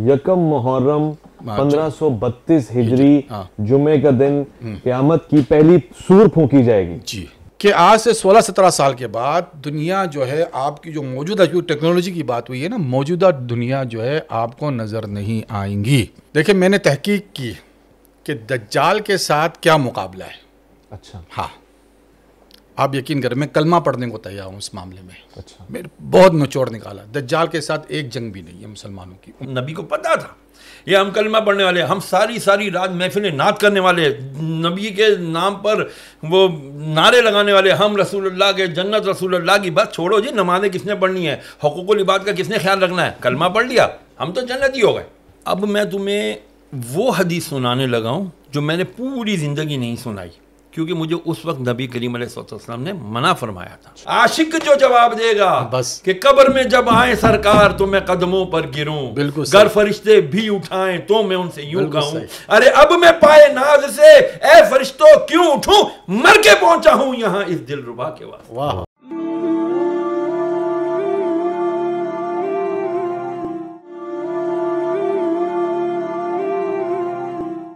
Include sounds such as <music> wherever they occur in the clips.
यकम मुहर्रम 1532 हिजरी हाँ। जुमे का दिन हम्म। क्यामत की पहली सूर फूकी जाएगी जी कि आज से 16-17 साल के बाद दुनिया जो है आपकी जो मौजूदा जो टेक्नोलॉजी की बात हुई है ना मौजूदा दुनिया जो है आपको नज़र नहीं आएंगी देखिए मैंने तहकीक की कि दज्जाल के साथ क्या मुकाबला है अच्छा हाँ आप यकीन करें मैं कलमा पढ़ने को तैयार हूँ इस मामले में अच्छा मेरे बहुत नचोड़ निकाला दज्जाल के साथ एक जंग भी नहीं है मुसलमानों की नबी को पता था ये हम कलमा पढ़ने वाले हम सारी सारी रात महफिल नात करने वाले नबी के नाम पर वो नारे लगाने वाले हम रसूलुल्लाह के जन्नत रसूलुल्लाह की बात छोड़ो जी नमाजें किसने पढ़नी है हकूक़ुल इबाद का किसने ख्याल रखना है कलमा पढ़ लिया हम तो जन्नत ही हो गए अब मैं तुम्हें वो हदीस सुनाने लगा हूँ जो मैंने पूरी ज़िंदगी नहीं सुनाई क्योंकि मुझे उस वक्त नबी करीम सलाम ने मना फरमाया था आशिक जो जवाब देगा बस कि कब्र में जब आए सरकार तो मैं कदमों पर गिरूं बिल्कुल घर फरिश्ते भी उठाएं तो मैं उनसे यूं कहूं अरे अब मैं पाए नाज से ए फरिश्तों क्यों उठूं मर के पहुंचा हूं यहां इस दिल रुबा के वास्ते वाह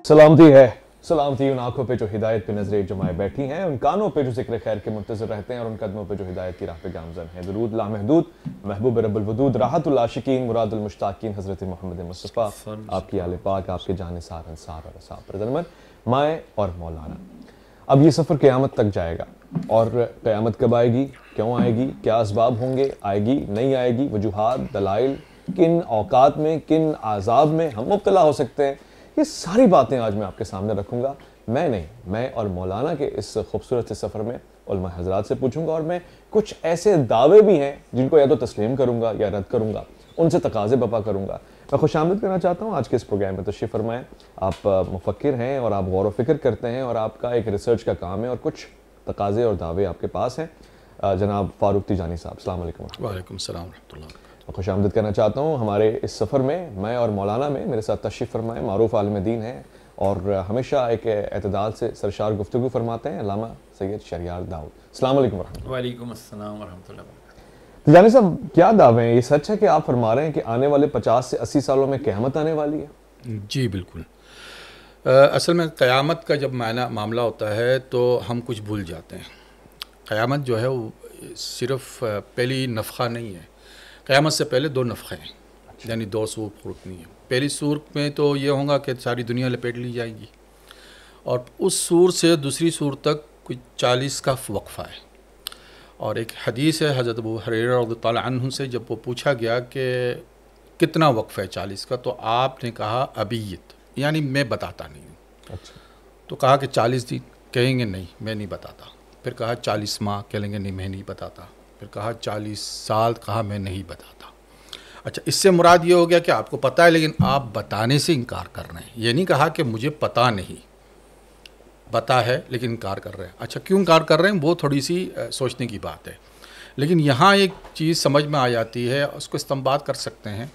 सलामती है सलामती उन आंखों पे जो हिदायत पे नजरें जमाए बैठी हैं उन कानों पे जो जिक्र खैर के मुंतजर रहते हैं और उन कदमों पे जो हिदायत की राह पे गामजन है दरूद ला महदूद महबूब रबुलवदूद राहतुल्लाशिकीन मुरादुलमुश्ताकीन हज़रत मोहम्मद मुस्तफ़ा आपकी आल पाक आपके जान सार अंसार और असाब माए और मौलाना अब ये सफ़र क़्यामत तक जाएगा और क़्यामत कब आएगी क्यों आएगी क्या इसबाब होंगे आएगी नहीं आएगी वजूहत दलाइल किन औकात में किन आज़ाब में हम मुबतला हो सकते हैं ये सारी बातें आज मैं आपके सामने रखूँगा मैं नहीं मैं और मौलाना के इस खूबसूरत सफ़र में उलमा हजरात से पूछूंगा और मैं कुछ ऐसे दावे भी हैं जिनको या तो तस्लीम करूँगा या रद्द करूंगा उनसे तकाजे बपा करूँगा मैं खुश आमद करना चाहता हूँ आज के इस प्रोग्राम में तशरीफ़ फरमाएँ आप मुफक्र हैं और आप गौर वफिक्र करते हैं और आपका एक रिसर्च का काम है और कुछ तकाजे और दावे आपके पास हैं जनाब फारूक तिजानी साहब अल्लाम वालेकुम सलाम खुश आमदद करना चाहता हूँ हमारे इस सफ़र में मैं और मौलाना में मेरे साथ तशरीफ़ फरमाए मरूफ आलम दीन हैं और हमेशा एक अतदाल से सरशार गुफ्तु फरमाते हैं लामा सैयद शरियार दाऊद अल्लाम वालेकुम अस्सलाम जानी साहब क्या दावे हैं ये सच है कि आप फरमा रहे हैं कि आने वाले पचास से अस्सी सालों में क़्यामत आने वाली है जी बिल्कुल असल में क़्यामत का जब मायना मामला होता है तो हम कुछ भूल जाते हैं क़्यामत जो है वो सिर्फ पहली नफ़ा नहीं है क़्यामत से पहले दो नफ़े हैं अच्छा। यानी दो सूर फूटनी है पहली सूर में तो ये होगा कि सारी दुनिया लपेट ली जाएगी और उस सूर से दूसरी सूर तक कुछ चालीस का वक्फ़ा है और एक हदीस है हज़रत अबू हरेरा से जब वो पूछा गया कि कितना वक्फ़ है चालीस का तो आपने कहा अबीयत यानी मैं बताता नहीं हूँ अच्छा। तो कहा कि चालीस दिन कहेंगे नहीं मैं नहीं बताता फिर कहा चालीस माह कहेंगे नहीं मैं नहीं बताता फिर कहा चालीस साल कहा मैं नहीं बताता अच्छा इससे मुराद ये हो गया कि आपको पता है लेकिन आप बताने से इनकार कर रहे हैं ये नहीं कहा कि मुझे पता नहीं पता है लेकिन इनकार कर रहे हैं अच्छा क्यों इनकार कर रहे हैं वो थोड़ी सी सोचने की बात है लेकिन यहाँ एक चीज़ समझ में आ जाती है उसको इस्तेमाल कर सकते हैं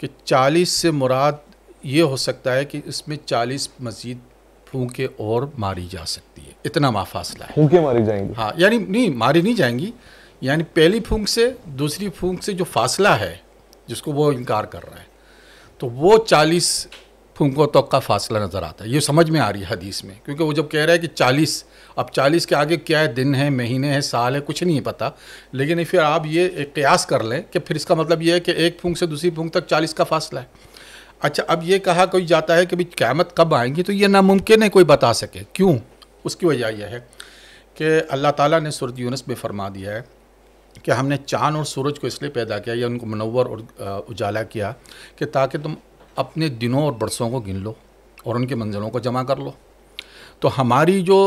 कि चालीस से मुराद ये हो सकता है कि इसमें चालीस मजीद फूके और मारी जा सकती है इतना माफासला है फूके मारी जाएंगी हाँ यानी नहीं मारी नहीं जाएंगी यानी पहली फूंक से दूसरी फूंक से जो फासला है जिसको वो इनकार कर रहा है तो वो चालीस फूंकों तक तो का फासला नज़र आता है ये समझ में आ रही है हदीस में क्योंकि वो जब कह रहा है कि चालीस अब चालीस के आगे क्या है दिन है महीने हैं साल है कुछ नहीं है पता लेकिन फिर आप ये एक कयास कर लें कि फिर इसका मतलब ये है कि एक फूंक से दूसरी फूंक तक चालीस का फासला है अच्छा अब ये कहा कोई जाता है कि भाई क़्यामत कब आएंगी तो ये नामुमकिन है कोई बता सके क्यों उसकी वजह यह है कि अल्लाह ताला ने सूरत यूनस में फरमा दिया है कि हमने चाँद और सूरज को इसलिए पैदा किया या उनको मनवर और उजाला किया कि ताकि तुम अपने दिनों और बरसों को गिन लो और उनके मंजिलों को जमा कर लो तो हमारी जो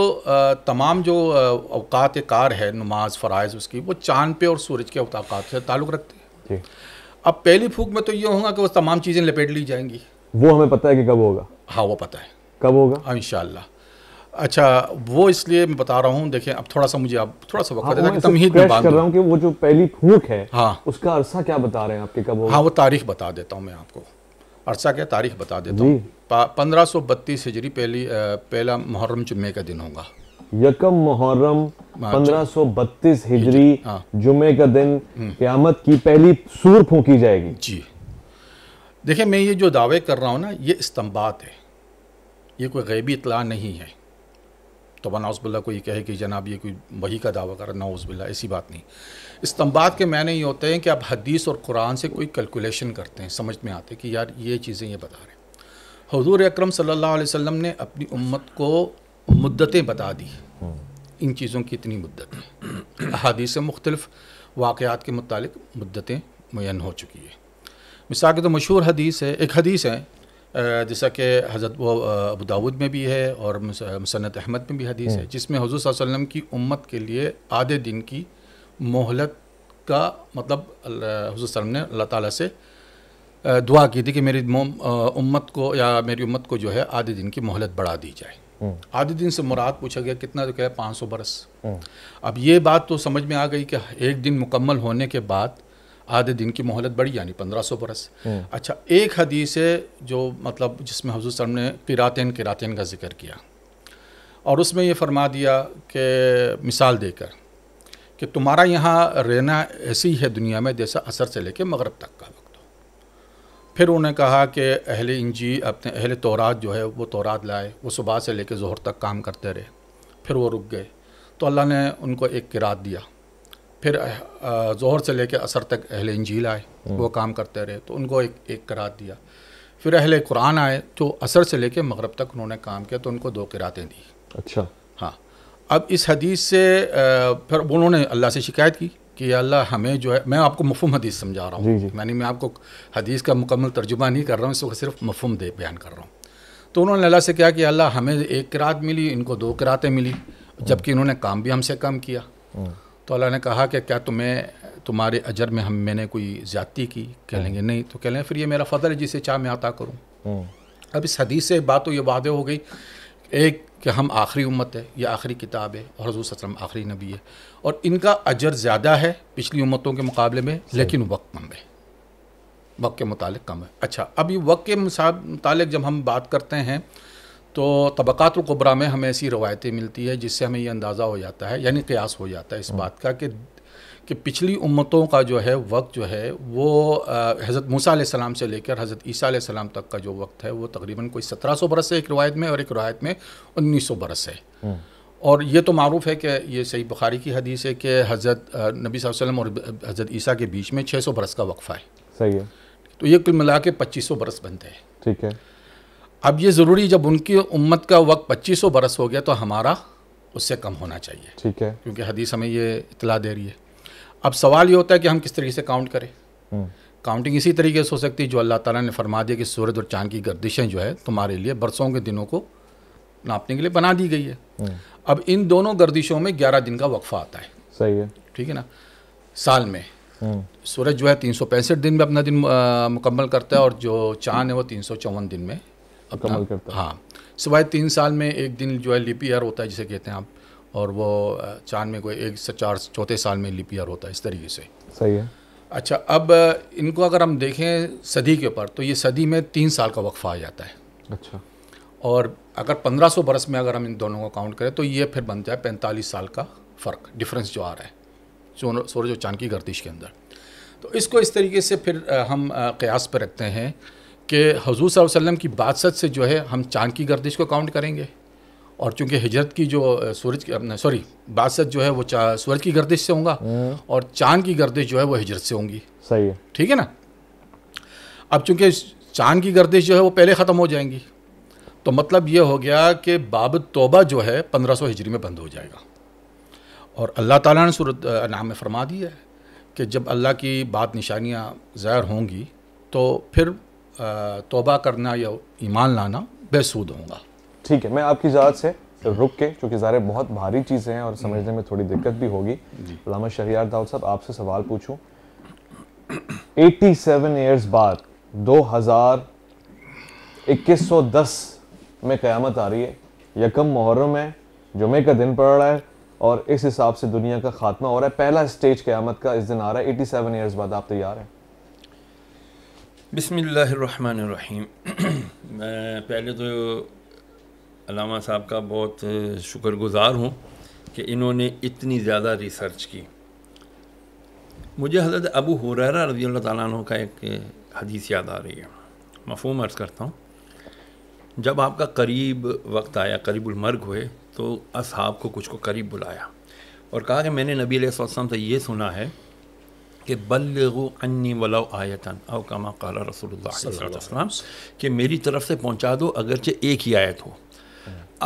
तमाम जो अवकात कार है नमाज फ़रज़ उसकी वो चाँद पे और सूरज के अवक़ात से ताल्लुक़ रखती है अब पहली फूक में तो ये होगा कि वो तमाम चीज़ें लपेट ली जाएंगी वो हमें पता है कि कब होगा हाँ वो पता है कब होगा हाँ, इन अच्छा वो इसलिए मैं बता रहा हूँ देखें अब थोड़ा सा मुझे आप थोड़ा सा वक्त हाँ, तमहीद में बात कर रहा हूँ कि वो जो पहली फूक है हाँ उसका अरसा क्या बता रहे हैं आपके कब हाँ वो तारीख बता देता हूँ मैं आपको अरसा क्या तारीख बता देता हूँ पंद्रह सौ बत्तीस हिजरी पहली पहला मुहर्रम जुम्मे का दिन होगा यकम मुहर्रम हाँ, पंद्रह सौ बत्तीस हिजरी हाँ। जुम्मे का दिन हम्म। क्यामत की पहली सूर फूकी जाएगी जी देखिये मैं ये जो दावे कर रहा हूँ ना ये इस्तम्बात है ये कोई गैबी इतला नहीं है तो नाउजबिल्ला को ये कहे कि जनाब ये कोई वही का दावा कर नाउजबिल्ला ऐसी बात नहीं इस्तम्बाद के मैंने ये होते हैं कि आप हदीस और कुरान से कोई कैलकुलेशन करते हैं समझ में आते हैं कि यार ये चीज़ें ये बता रहे हैं हजूर अक्रम सल्लल्लाहु वसम ने अपनी उम्मत को मुद्दतें बता दी इन चीज़ों की इतनी मुद्दतें अहादीस मुख्तलफ वाक़ात के मुतल मुद्दतें मुन हो चुकी है मिसाल के तो मशहूर हदीस है एक हदीस है जैसा कि हज़रत वो अबू दाऊद में भी है और मुसनत अहमद में भी हदीस है हम्म। जिसमें हजूर वसल्लम की उम्मत के लिए आधे दिन की मोहलत का मतलब हजूर सल्लम ने अल्लाह ताला से दुआ की थी कि मेरी उम्मत को या मेरी उम्मत को जो है आधे दिन की मोहलत बढ़ा दी जाए हम्म। आधे दिन से मुराद पूछा गया कितना तो क्या है पाँच सौ बरस हम्म। अब ये बात तो समझ में आ गई कि एक दिन मुकम्मल होने के बाद आधे दिन की मोहलत बढ़ी यानी पंद्रह सौ बरस हम्म। अच्छा एक हदीस है जो मतलब जिसमें हजू सर ने किरातन किरातन का जिक्र किया और उसमें ये फरमा दिया कि मिसाल देकर कि तुम्हारा यहाँ रहना ऐसी है दुनिया में जैसा असर से लेकर मगरब तक का वक्त हो फिर उन्होंने कहा कि अहले इंजी अपने अहले तोरात जो है वो तोरात लाए वो सुबह से लेकर जहर तक काम करते रहे फिर वो रुक गए तो अल्लाह ने उनको एक किरात दिया फिर जोहर से लेकर असर तक अहल इंजील आए हम्म। वो काम करते रहे तो उनको एक एक करात दिया फिर अहल कुरान आए तो असर से लेकर मगरब तक उन्होंने काम किया तो उनको दो किरातें दी अच्छा हाँ अब इस हदीस से फिर उन्होंने अल्लाह से शिकायत की कि अल्लाह हमें जो है मैं आपको मफहम हदीस समझा रहा हूँ मैंने मैं आपको हदीस का मुकम्मल तर्जुमा नहीं कर रहा हूँ इसको सिर्फ मफहम दे बयान कर रहा हूँ तो उन्होंने अल्लाह से कहा कि अल्लाह हमें एक किरात मिली इनको दो किरातें मिली जबकि हम्म। इन्होंने काम भी हमसे कम किया हम्म। तो अल्लाह ने कहा कि क्या तुम्हें तुम्हारे अजर में हम मैंने कोई ज़्यादती की कह लेंगे नहीं तो कह लेंगे फिर ये मेरा फ़जल है जिसे चाह मैं आता करूँ हम्म। अब इस हदीस से बात तो ये वादे हो गई एक कि हम आखिरी उम्मत है ये आखिरी किताब है और हजू सतरम आखिरी नबी है और इनका अजर ज़्यादा है पिछली उम्मतों के मुकाबले में लेकिन वक्त कम है वक्त के मुतल कम है अच्छा अब ये वक्त के मुताल जब हम बात करते हैं तो तबक़ातुलकुबरा में हमें ऐसी रवायतें मिलती है जिससे हमें ये अंदाज़ा हो जाता है यानी क़यास हो जाता है इस हाँ। बात का कि कि पिछली उम्मतों का जो है वक्त जो है वो हज़रत मूसा सलाम से लेकर हज़रत ईसा सलाम तक का जो वक्त है वो तकरीबन कोई सत्रह सौ बरस है एक रवायत में और एक रवायत में उन्नीस सौ बरस है हाँ। और ये तो मरूफ़ है कि ये सही बुखारी की हदीस है कि हज़रत नबी वसल्लम और हज़रत ईसा के बीच में छः सौ बरस का वक्फ़ा है सही है तो ये कुल मिला के पच्चीस सौ बरस बनते हैं ठीक है अब ये ज़रूरी जब उनकी उम्मत का वक्त पच्चीसों बरस हो गया तो हमारा उससे कम होना चाहिए ठीक है क्योंकि हदीस हमें ये इतला दे रही है अब सवाल ये होता है कि हम किस तरीके से काउंट करें हम्म। काउंटिंग इसी तरीके से हो सकती है जो अल्लाह ताला ने फरमा दिया कि सूरज और चाँद की गर्दिशें जो है तुम्हारे लिए बरसों के दिनों को नापने के लिए बना दी गई है हम्म। अब इन दोनों गर्दिशों में ग्यारह दिन का वक्फा आता है सही है ठीक है ना साल में हम्म। सूरज जो है तीन दिन में अपना दिन मुकम्मल करता है और जो चांद है वो तीन दिन में अपना हाँ, करता हाँ सिवाय तीन साल में एक दिन जो है लिप ईयर होता है जिसे कहते हैं आप और वो चांद में कोई एक से चार चौथे साल में लिप ईयर होता है इस तरीके से सही है अच्छा अब इनको अगर हम देखें सदी के ऊपर तो ये सदी में तीन साल का वक्फा आ जाता है अच्छा और अगर 1500 बरस में अगर हम इन दोनों को काउंट करें तो ये फिर बनता है 45 साल का फ़र्क डिफरेंस जो आ रहा है सूरज और चांद की गर्दिश के अंदर तो इसको इस तरीके से फिर हम कयास पर रखते हैं कि हजूर वसल्लम की बादशत से जो है हम चाँद की गर्दिश को काउंट करेंगे और चूँकि हिजरत की जो सूरज की सॉरी बादशत जो है वो सूरज की गर्दिश से होगा हम्म। और चाँद की गर्दिश जो है वो हिजरत से होंगी सही है ठीक है ना अब चूँकि चाँद की गर्दिश जो है वो पहले ख़त्म हो जाएंगी तो मतलब ये हो गया कि बाब तोबा जो है पंद्रह सौ हिजरी में बंद हो जाएगा और अल्लाह ताला ने सूरत नाम में फरमा दिया है कि जब अल्लाह की बात निशानियाँ ज़ाहिर होंगी तो फिर तोबा करना या ईमान लाना बेसूद होगा ठीक है मैं आपकी ज़ात से रुक के क्योंकि ज़ारे बहुत भारी चीज़ें हैं और समझने में थोड़ी दिक्कत भी होगी लामा शहरियार दाऊद साहब आपसे सवाल पूछूं 87 सेवन ईयर्स बाद दो दस में क़्यामत आ रही है यकम मुहर्रम है जुमे का दिन पड़ रहा है और इस हिसाब से दुनिया का खात्मा हो रहा है पहला स्टेज क़्यामत का इस दिन आ रहा है 87 सेवन ईयर्स बाद आप तैयार हैं बिसमीम <clears throat> मैं पहले तो अलामा साहब का बहुत शुक्रगुज़ार हूँ कि इन्होंने इतनी ज़्यादा रिसर्च की मुझे हज़रत अबू हुररा रजी अल्लाह तुम का एक हदीस याद आ रही है मफहम अर्ज़ करता हूँ जब आपका करीब वक्त आया उमर्ग हुए तो असहाब को कुछ को करीब बुलाया और कहा कि मैंने नबी वसम से ये सुना है कि बल्लु अन्नी वला आयतन और कमा काला रसोल्ला कि मेरी तरफ से पहुंचा दो अगरचे एक ही आयत हो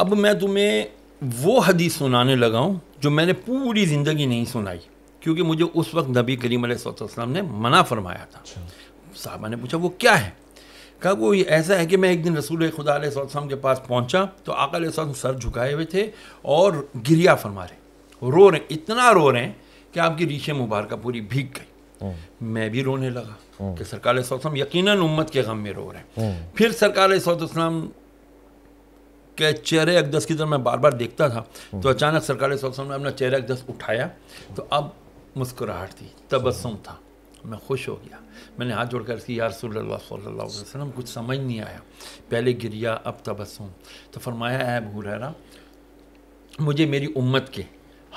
अब मैं तुम्हें वो हदीस सुनाने लगाऊँ जो मैंने पूरी ज़िंदगी नहीं सुनाई क्योंकि मुझे उस वक्त नबी करीम सलाम ने मना फरमाया था अच्छा। साहबा ने पूछा वो क्या है कहा वो ये ऐसा है कि मैं एक दिन रसूल खुदा सलाम के पास पहुंचा तो आका सर झुकाए हुए थे और गिरिया फरमा रहे रो रहे इतना रो रहे हैं कि आपकी रीशे मुबारक पूरी भीग गई हम्म। मैं भी रोने लगा हम्म। कि सरकार यकीन उम्मत के गम में रो रहे हैं हम्म। फिर सरकार के चेहरे अकदस की तरफ मैं बार बार देखता था तो अचानक सरकार ने अपना चेहरा अकदस उठाया तो अब मुस्कुराहट थी तबसम था मैं खुश हो गया मैंने हाथ जोड़ कर यार सल्लल्लाहु वसल्लम कुछ समझ नहीं आया पहले गिरिया अब तबसम तो फरमाया है भूरहरा मुझे मेरी उम्मत के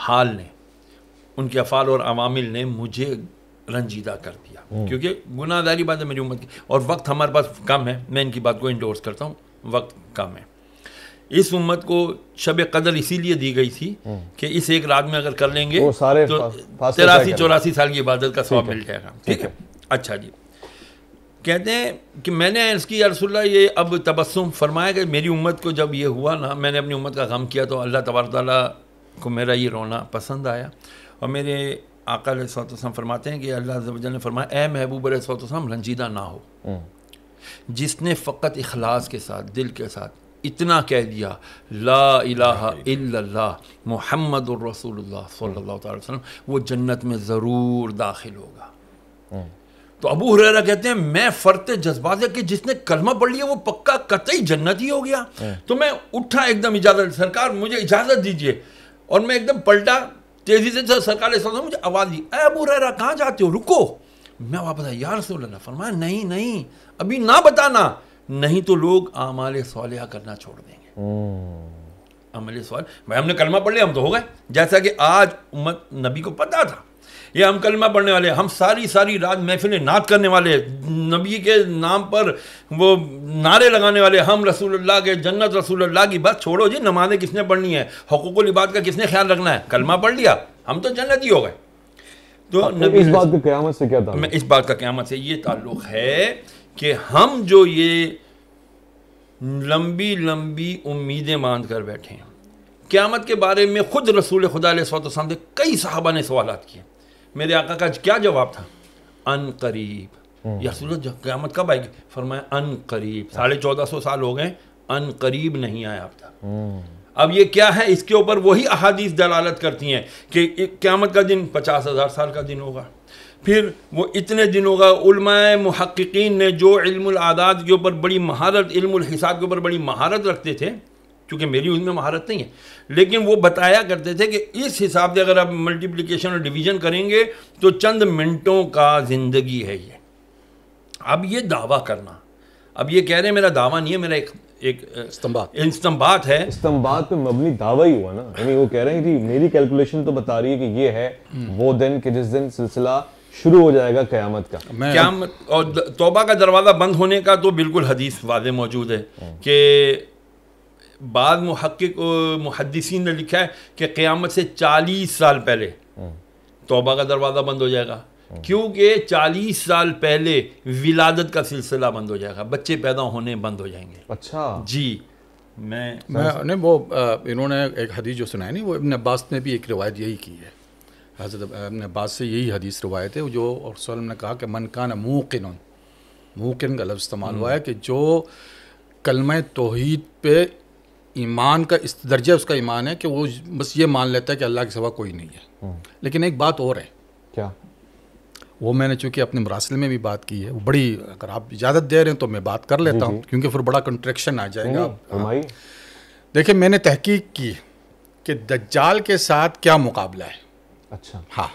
हाल ने उनके अफ़ाल और अवामिल ने मुझे रंजीदा कर दिया क्योंकि गुनाहदारी बात है मेरी उम्र की और वक्त हमारे पास कम है मैं इनकी बात को इंडोर्स करता हूँ वक्त कम है इस उम्मत को शब कदर इसीलिए दी गई थी कि इस एक रात में अगर कर लेंगे तो सारे तो तिरासी चौरासी साल की इबादत का सवाब मिल जाएगा ठीक है अच्छा जी कहते हैं कि मैंने इसकी अरसुल्ला ये अब तबस्सुम फरमाया कि मेरी उम्मत को जब ये हुआ ना मैंने अपनी उम्मत का गम किया तो अल्लाह तबार को मेरा ये रोना पसंद आया और मेरे आकल सौतम फरमाते हैं कि अल्लाह ने फरमाया ए महबूब सौतम रंजीदा ना हो हम्म। जिसने फ़कत अखलास के साथ दिल के साथ इतना कह दिया ला इला मोहम्मद रसूलुल्लाह वो जन्नत में ज़रूर दाखिल होगा हम्म। तो अबू हुररा कहते हैं मैं फरते जज्बात है कि जिसने कलमा पढ़ लिया वो पक्का कतई जन्नत ही हो गया हम्म। तो मैं उठा एकदम इजाज़त सरकार मुझे इजाज़त दीजिए और मैं एकदम पलटा तेजी से सरकार ने मुझे आवाज़ दी अरे अबू रहा कहाँ जाते हो रुको मैं वापस आया यार सो लेना फरमाया नहीं नहीं अभी ना बताना नहीं तो लोग आमाले सौलिया करना छोड़ देंगे हम्म। अमल सवाल भाई हमने कलमा पढ़ लिया हम तो हो गए जैसा कि आज उम्मत नबी को पता था ये हम कलमा पढ़ने वाले हम सारी सारी रात महफिल नात करने वाले नबी के नाम पर वो नारे लगाने वाले हम रसूलुल्लाह के जन्नत रसूलुल्लाह की बात छोड़ो जी नमाजें किसने पढ़नी है हकूक़ुल इबाद का किसने ख्याल रखना है कलमा पढ़ लिया हम तो जन्नत ही हो गए तो नबी इस बात का क्यामत से क्या था इस बात का क्यामत से ये ताल्लुक़ है कि हम जो ये लंबी लंबी उम्मीदें बांध कर बैठे हैं क़्यामत के बारे में ख़ुद रसूल खुदा सामने कई साहबा ने सवाल किए मेरे आका का क्या जवाब था अन करीब हम्म। या क़्यामत कब आएगी फरमाया अन करीब हाँ। साढ़े चौदह सौ साल हो गए अन करीब नहीं आया अब तक हम्म। अब ये क्या है इसके ऊपर वही अहादीस दलालत करती हैं कि क़्यामत का दिन पचास हज़ार साल का दिन होगा फिर वो इतने दिनों का महक्कीन ने जो आदाद के ऊपर बड़ी महारत हिसाब के ऊपर बड़ी महारत रखते थे क्योंकि मेरी उनमें महारत नहीं है लेकिन वो बताया करते थे कि इस हिसाब से अगर आप मल्टीप्लिकेशन और डिवीज़न करेंगे तो चंद मिनटों का ज़िंदगी है ये अब ये दावा करना अब ये कह रहे हैं मेरा दावा नहीं है मेरा एक एक इस्तंबात है इस्तंबात पे मबनी दावा ही हुआ ना यानी वो कह रहे हैं कि मेरी कैलकुलेशन तो बता रही है कि ये है हम्म। वो दिन कि जिस दिन सिलसिला शुरू हो जाएगा कयामत का क्या और तोबा का दरवाज़ा बंद होने का तो बिल्कुल हदीस वाज मौजूद है हाँ। कि बाद महक़ मुहदसिन ने लिखा है कि क़्यामत से चालीस साल पहले हाँ। तोबा का दरवाज़ा बंद हो जाएगा हाँ। क्योंकि चालीस साल पहले विलादत का सिलसिला बंद हो जाएगा बच्चे पैदा होने बंद हो जाएंगे अच्छा जी मैं मैं नहीं वो इन्होंने एक हदीस जो सुनाया नहीं वो इबन अब्बास ने भी एक रिवायत यही की है हज़रत अब्बास से यही हदीस रवायत है जो और ने कहा कि मन कान मूकिन किन का लफ्ज़ इस्तेमाल हुआ है कि जो कलम तोहद पे ईमान का इस दर्जा उसका ईमान है कि वो बस ये मान लेता है कि अल्लाह के सवा कोई नहीं है हम्म। लेकिन एक बात और है क्या वो मैंने चूँकि अपने मरासिल में भी बात की है वो बड़ी अगर आप इजाज़त दे रहे हैं तो मैं बात कर लेता हूँ क्योंकि फिर बड़ा कंट्रेक्शन आ जाएगा देखिए मैंने तहकीक की कि दज्जाल के साथ क्या मुकाबला है अच्छा हाँ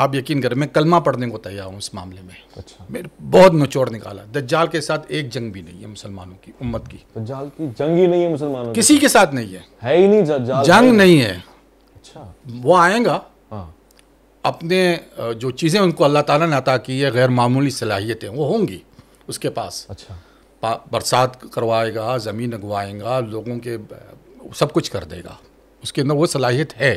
आप यकीन करें मैं कलमा पढ़ने को तैयार हूँ इस मामले में अच्छा मेरे बहुत नचोड़ निकाला दज्जाल के साथ एक जंग भी नहीं है मुसलमानों की उम्मत की दज्जाल की जंग ही नहीं है मुसलमानों किसी के साथ नहीं है है ही नहीं दज्जाल जंग नहीं है अच्छा वो आएगा हाँ। अपने जो चीज़ें उनको अल्लाह ताला ने अता की है गैर मामूली सलाहियतें वो होंगी उसके पास अच्छा बरसात करवाएगा ज़मीन अगवाएगा लोगों के सब कुछ कर देगा उसके अंदर वो सलाहियत है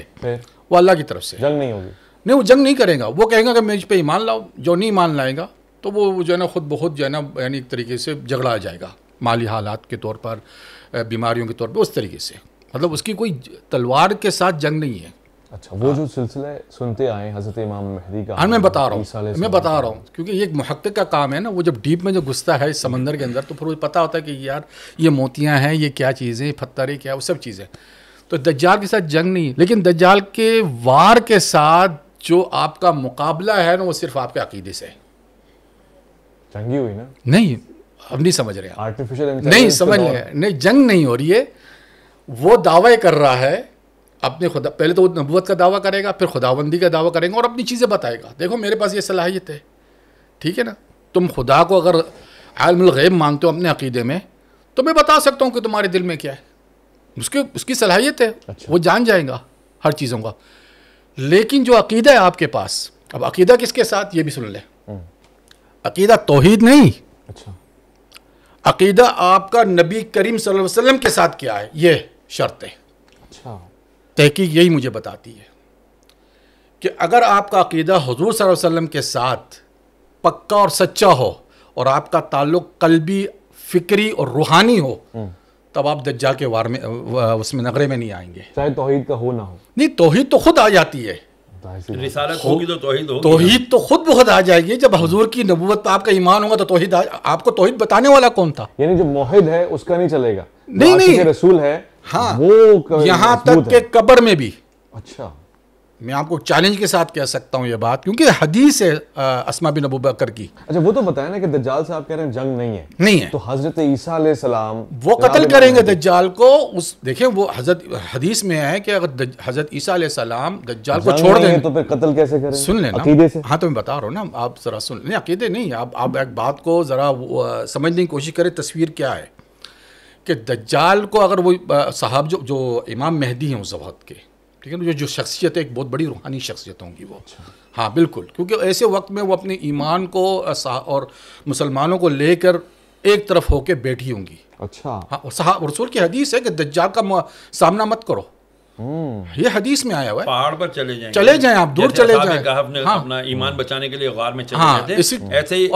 वो अल्लाह की तरफ से जंग नहीं होगी नहीं वो जंग नहीं करेगा वो कहेगा कि मुझ पर ईमान लाओ जो नहीं ईमान लाएगा तो वो जो है ना खुद बहुत जो है ना यानी एक तरीके से झगड़ा जाएगा माली हालात के तौर पर बीमारियों के तौर पर उस तरीके से मतलब उसकी कोई तलवार के साथ जंग नहीं है अच्छा वो जो सिलसिले सुनते आए हजरत इमाम महदी का हाँ मैं बता रहा हूँ मैं बता रहा हूँ क्योंकि ये एक महक़ का काम है ना वो जब डीप में जो घुसता है समंदर के अंदर तो फिर वो पता होता है कि यार ये मोतियाँ हैं ये क्या चीज़ें पत्थर है क्या वो सब चीज़ें तो दज्जाल के साथ जंग नहीं है लेकिन दज्जाल के वार के साथ जो आपका मुकाबला है ना वो सिर्फ आपके अकीदे से है जंगी हुई ना नहीं हम नहीं समझ रहे आर्टिफिशियल नहीं समझ रहे नहीं जंग नहीं हो रही है वो दावा कर रहा है अपने खुदा पहले तो वो नबूत का दावा करेगा फिर खुदाबंदी का दावा करेगा और अपनी चीज़ें बताएगा देखो मेरे पास ये सलाहियत है ठीक है ना तुम खुदा को अगर आलमगैब मानते हो अपने अकीदे में तो मैं बता सकता हूँ कि तुम्हारे दिल में क्या है उसके उसकी सलाहियत है अच्छा। वो जान जाएगा हर चीज़ों का लेकिन जो अकीदा है आपके पास अब अकीदा किसके साथ ये भी सुन लें हम्म। अकीदा तोहीद नहीं अच्छा अकीदा आपका नबी करीम वसल्लम के साथ क्या है ये शर्त है अच्छा तहकीक यही मुझे बताती है कि अगर आपका अकीदा हजूर वसल्लम के साथ पक्का और सच्चा हो और आपका ताल्लुक कलबी फ़िक्री और रूहानी हो हम्म। तब आप दज्जाल के वार में उसमें नगरे में नहीं आएंगे चाहे तोहहीद का हो ना हो नहीं तोहहीद तो खुद आ जाती है तोहहीद तो खुद बहुत आ जाएगी जब हजूर की नबूत पर आपका ईमान होगा तो तोहहीद आपको तोहहीद बताने वाला कौन था यानी जो मोहिद है उसका नहीं चलेगा नहीं नहीं रसूल है हाँ यहाँ तक के कब्र में भी अच्छा मैं आपको चैलेंज के साथ कह सकता हूँ ये बात क्योंकि हदीस है असमा बिन अबू बकर की अच्छा वो तो बताया ना कि दज्जाल से आप कह रहे हैं जंग नहीं है नहीं है तो हजरत ईसा सलाम वो कत्ल करेंगे दज्जाल को उस देखें वो हजरत हदीस में है कि अगर हजरत ईसा सलाम दज्जाल को छोड़ देंगे तो फिर कत्ल कैसे करें सुन लेना हाँ तो मैं बता रहा हूँ ना आप जरा सुन नहीं अकीदे नहीं आप आप एक बात को ज़रा समझने की कोशिश करें तस्वीर क्या है कि दज्जाल को अगर वो साहब जो जो इमाम मेहदी हैं उस वक्त के ठीक है ना जो जो शख्सियत है एक बहुत बड़ी रूहानी शख्सियत होंगी वो हाँ बिल्कुल क्योंकि ऐसे वक्त में वो अपने ईमान को और मुसलमानों को लेकर एक तरफ होके बैठी होंगी अच्छा हाँ रसूल की हदीस है कि दज्जाल का सामना मत करो हम्म। ये हदीस में आया हुआ है पहाड़ पर चले जाएं चले जाएं आप दूर चले जाएं हाँ। अपना ईमान बचाने के लिए गार में चले हाँ, जाते ऐसे ही